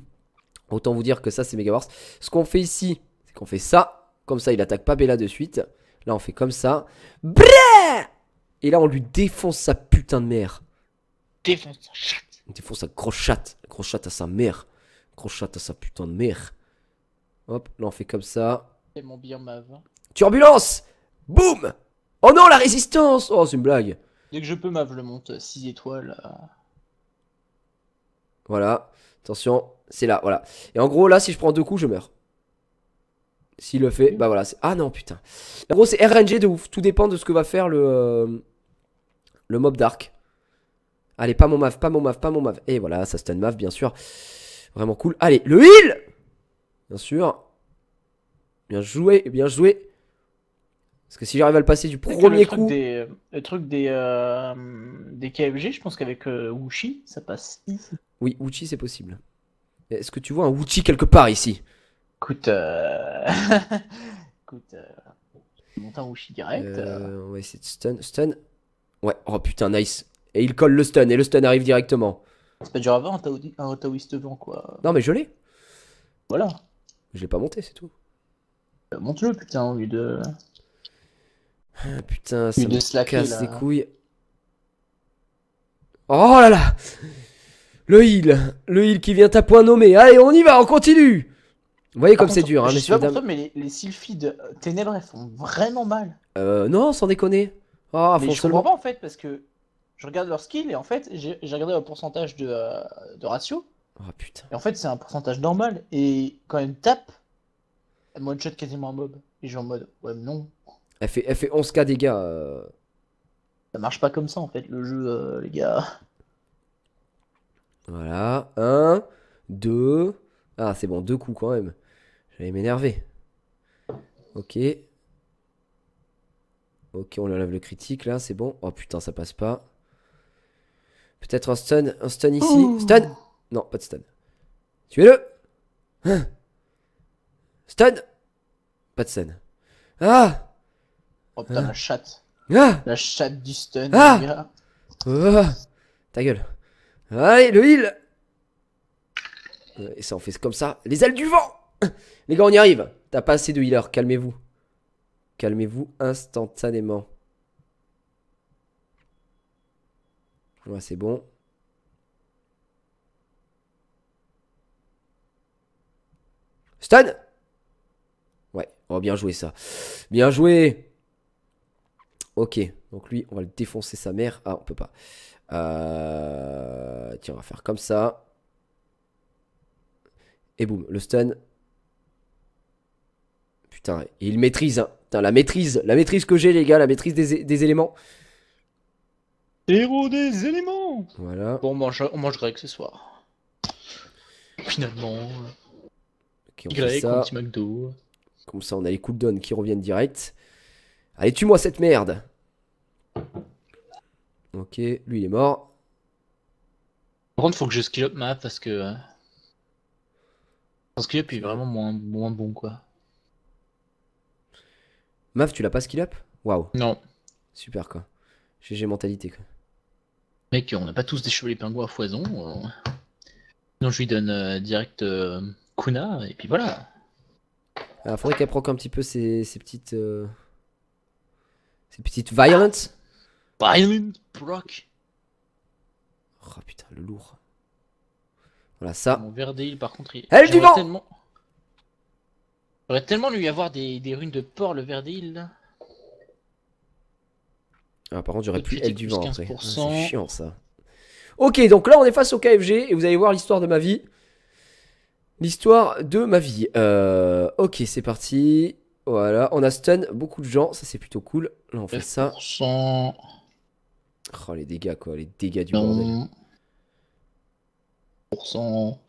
Autant vous dire que ça c'est méga wars. Ce qu'on fait ici, c'est qu'on fait ça. Comme ça, il attaque pas Bella de suite. Là, on fait comme ça. Et là, on lui défonce sa putain de mère. Défonce sa chatte. Défonce sa grosse chatte. Grosse chatte à sa mère. Grosse chatte à sa putain de mère. Hop, là, on fait comme ça. Mon Turbulence Boum Oh non, la résistance Oh, c'est une blague. Dès que je peux, Mave le monte 6 euh, étoiles. Euh. Voilà. Attention, c'est là, voilà. Et en gros, là, si je prends deux coups, je meurs. S'il le fait, bah voilà. Ah non, putain. En gros, c'est RNG de ouf. Tout dépend de ce que va faire le, euh, le mob Dark. Allez, pas mon maf, pas mon maf, pas mon maf. Et voilà, ça stun maf, bien sûr. Vraiment cool. Allez, le heal Bien sûr. Bien joué, bien joué. Parce que si j'arrive à le passer du premier coup. Euh, le truc des, euh, des KFG, je pense qu'avec Wuchi, ça passe. Oui, Wuchi, c'est possible. Est-ce que tu vois un Wuchi quelque part ici Écoute, euh, écoute, euh, monte un Wushi direct. Euh, ouais c'est de stun, stun. Ouais, oh putain, nice. Et il colle le stun, et le stun arrive directement. C'est pas dur à voir un taoiste devant, quoi. Non, mais je l'ai. Voilà. Je l'ai pas monté, c'est tout. Monte-le, putain, envie de. Ah, putain, ça me casse couilles. Oh là là Le heal Le heal qui vient à point nommé. Allez, on y va, on continue vous voyez comme c'est dur. Hein, je mais les, les sylphides euh, font vraiment mal. Euh, non, sans déconner. Ah, mais je comprends pas en fait, parce que je regarde leur skill et en fait, j'ai regardé le pourcentage de, euh, ratio. Oh putain. Et en fait, c'est un pourcentage normal. Et quand elle tape, elle me one-shot quasiment un mob. Et je suis en mode, ouais, non. Elle fait, elle fait 11k dégâts. Euh. Ça marche pas comme ça en fait, le jeu, les gars. Voilà. 1, 2. Ah, c'est bon, deux coups quand même. J'allais m'énerver. Ok. Ok, on enlève le critique là, c'est bon. Oh putain, ça passe pas. Peut-être un stun, un stun ici. Oh. Stun Non, pas de stun. Tuez-le hein. Stun Pas de stun. Ah Oh putain, ah. la chatte. Ah. la chatte du stun, ah oh. Ta gueule. Allez, le heal Et ça, on fait comme ça. Les ailes du vent les gars, on y arrive. T'as pas assez de healer, calmez-vous. Calmez-vous instantanément. Ouais, c'est bon. Stun Ouais, On oh bien jouer ça. Bien joué Ok, donc lui, on va le défoncer sa mère. Ah, on peut pas. Euh, tiens, on va faire comme ça. Et boum, le stun il maîtrise, hein. la maîtrise, la maîtrise que j'ai, les gars, la maîtrise des, éléments. Héros des éléments Voilà. Bon, on, mange, on mange grec ce soir. Finalement. Okay, on un petit McDo. Comme ça, on a les cooldowns qui reviennent direct. Allez, tue-moi cette merde Ok, lui il est mort. Par contre, faut que je skill up ma parce que. Euh, parce que up est vraiment moins, moins bon quoi. Meuf, tu l'as pas skill up Waouh. Non. Super quoi. GG mentalité quoi. Mec, on n'a pas tous des les pingouins à foison. Sinon euh. je lui donne euh, direct euh, Kuna et puis voilà. Alors, ah, faudrait qu'elle proque un petit peu ses, petites. Ses petites violence. Violent proc. Oh putain, le lourd. Voilà ça. Mon il par contre, il. Elle du J'aurais tellement lui avoir des, runes de porc, le verdil. Ah, par contre, j'aurais plus être du vent ah, c'est chiant ça. Ok, donc là on est face au KFG et vous allez voir l'histoire de ma vie. L'histoire de ma vie. Euh, ok, c'est parti. Voilà, on a stun beaucoup de gens, ça c'est plutôt cool. Là on fait ça. Oh les dégâts quoi, les dégâts du bordel. Pour cent...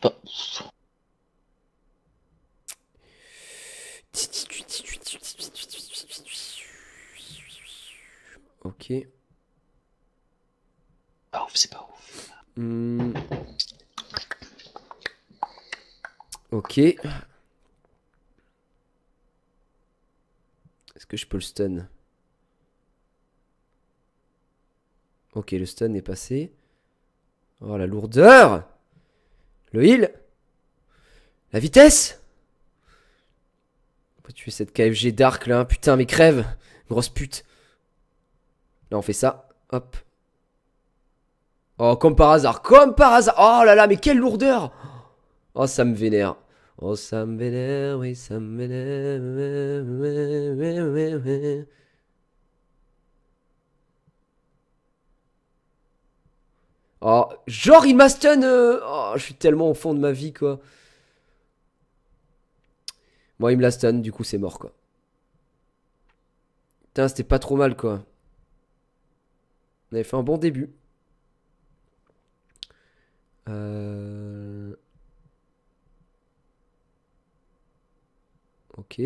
pas... Ok. c'est pas ouf. Hmm. Ok. Est-ce que je peux le stun Ok, le stun est passé. Oh la lourdeur Le heal La vitesse on tuer cette KFG Dark là. Putain, mais crève Grosse pute. Là, on fait ça. Hop. Oh, comme par hasard. Comme par hasard. Oh là là, mais quelle lourdeur Oh, ça me vénère. Oh, ça me vénère, oui, ça me vénère. Oh, genre, il m'a stun. Euh, oh, je suis tellement au fond de ma vie, quoi il me la stun, du coup, c'est mort, quoi. Putain, c'était pas trop mal, quoi. On avait fait un bon début. Euh, ok.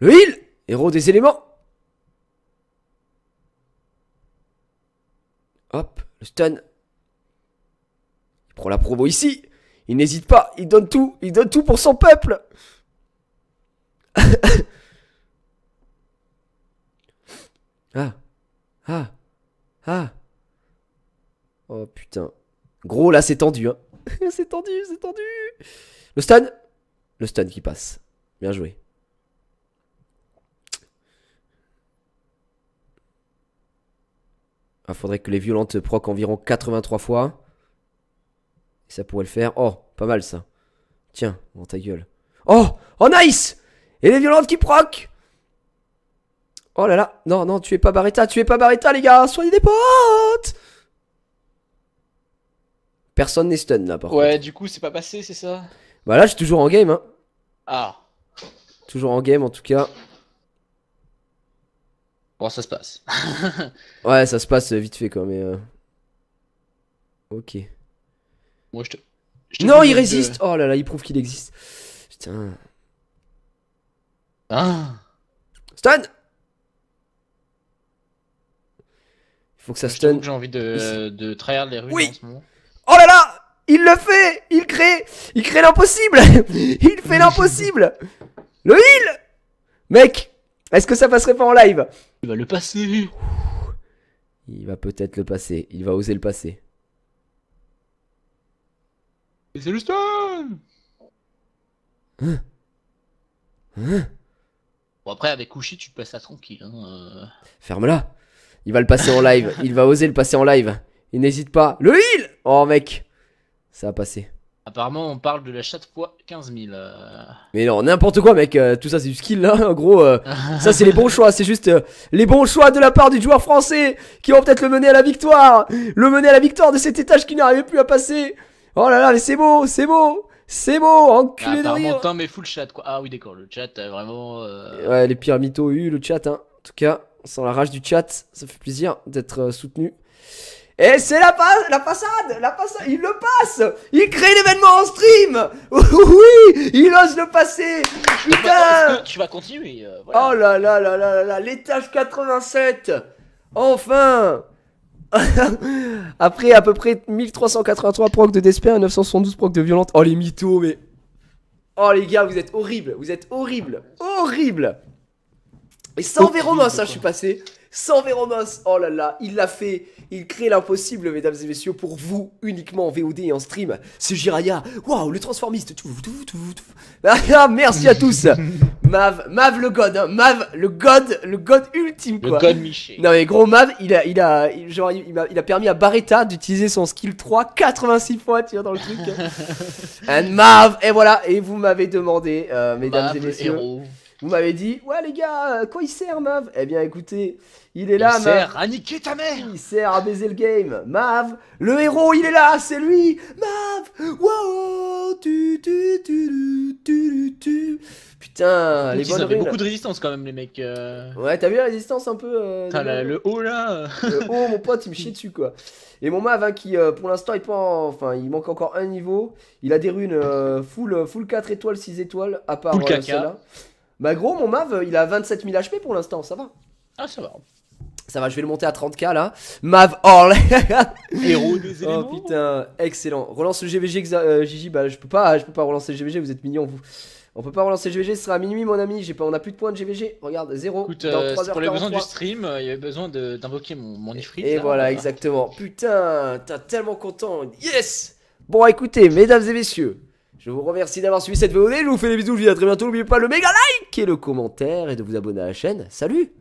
Le heal Héros des éléments Hop, le stun. Il prend la promo ici. Il n'hésite pas, il donne tout, il donne tout pour son peuple. ah, ah, ah. Oh putain. Gros, là c'est tendu, hein. c'est tendu, c'est tendu. Le stun. Le stun qui passe. Bien joué. Ah, faudrait que les violentes proc environ 83 fois ça pourrait le faire. Oh, pas mal ça. Tiens, dans ta gueule. Oh Oh nice Et les violentes qui proc Oh là là Non, non, tu es pas Barretta, tu es pas Barretta les gars Soyez des potes Personne n'est stun là par Ouais, du coup c'est pas passé, c'est ça Bah là je suis toujours en game hein. Ah Toujours en game en tout cas. Bon, ça se passe. ouais, ça se passe vite fait quand mais. Euh... Ok. Moi, je non, il résiste. Oh là là, il prouve qu'il existe. Putain. Ah. Stun. Il faut que ça stun. J'ai envie de, trahir les rues oui. en Oh là là Il le fait Il crée Il crée l'impossible Il fait l'impossible Le heal Mec Est-ce que ça passerait pas en live Il va le passer Il va peut-être le passer. Il va oser le passer. Mais c'est le hein, hein Bon après avec Kushi tu passes ça tranquille. Hein, euh. ferme là Il va le passer en live. Il va oser le passer en live. Il n'hésite pas. Le heal Oh mec Ça a passé. Apparemment on parle de la chatte fois 15 000. Euh. Mais non, n'importe quoi mec. Euh, tout ça c'est du skill là. Hein, en gros, ça c'est les bons choix. C'est juste les bons choix de la part du joueur français qui vont peut-être le mener à la victoire. Le mener à la victoire de cet étage qui n'arrivait plus à passer. Oh là là, c'est beau, c'est beau, c'est beau, enculé de bah, rire. mais full chat quoi. Ah oui, d'accord, le chat euh, vraiment. Euh, ouais, les pires eu le chat, hein. En tout cas, sans la rage du chat, ça fait plaisir d'être euh, soutenu. Et c'est la, la façade la façade il le passe, il crée l'événement en stream. oui, il ose le passer. Putain. tu vas continuer. voilà. Oh là là là là là là, l'étage 87. Enfin. Après à peu près 1383 procs de Despair et 972 procs de Violente. Oh les mythos, mais. Oh les gars, vous êtes horribles, vous êtes horribles, horribles. Et sans Véromos, ça, hein, je suis passé sans Véronos. Oh là là, il l'a fait. Il crée l'impossible, mesdames et messieurs, pour vous, uniquement en VOD et en stream. C'est Jiraya, waouh, le transformiste. Tout, tout, tout, ah, ah, merci à tous. Mav, Mav le god, hein. Mav le god, le god ultime quoi. Le god Miché. Non mais gros Mav, il a, il a, il, il, a, il a permis à Barretta d'utiliser son skill 3 86 fois, tu vois, dans le truc. And Mav, et voilà, et vous m'avez demandé, euh, mesdames et messieurs. Vous m'avez dit, ouais les gars, euh, quoi il sert Mav Eh bien écoutez, il est là, il Mav. sert à niquer ta mère Il sert à baiser le game. Mav, le héros, il est là, c'est lui Mav Wow Putain, les bonnes beaucoup de résistance quand même, les mecs. Euh. Ouais, t'as vu la résistance un peu euh, Le haut là Le haut, mon pote, il me chie dessus quoi. Et mon Mav, hein, qui pour l'instant, il, enfin, il manque encore un niveau. Il a des runes full, full 4 étoiles, 6 étoiles, à part celle-là. Bah gros, mon Mav, il a 27 000 HP pour l'instant, ça va. Ah, ça va. Ça va, je vais le monter à 30k là. Mav all Héros des oh, éléments. Oh putain, excellent. Relance le GVG, euh, Gigi. Bah, je peux pas, je peux pas relancer le GVG, vous êtes mignon, vous. On peut pas relancer le GVG, ce sera à minuit, mon ami. J'ai pas, on a plus de points de GVG. Regarde, 0. Écoute, euh, pour les besoins du stream, euh, il y avait besoin d'invoquer mon, mon ifrit. Et voilà, exactement. Putain, t'es tellement content. Yes Bon, écoutez, mesdames et messieurs. Je vous remercie d'avoir suivi cette vidéo, Je vous fais des bisous. Je vous dis à très bientôt. N'oubliez pas le méga like et le commentaire et de vous abonner à la chaîne. Salut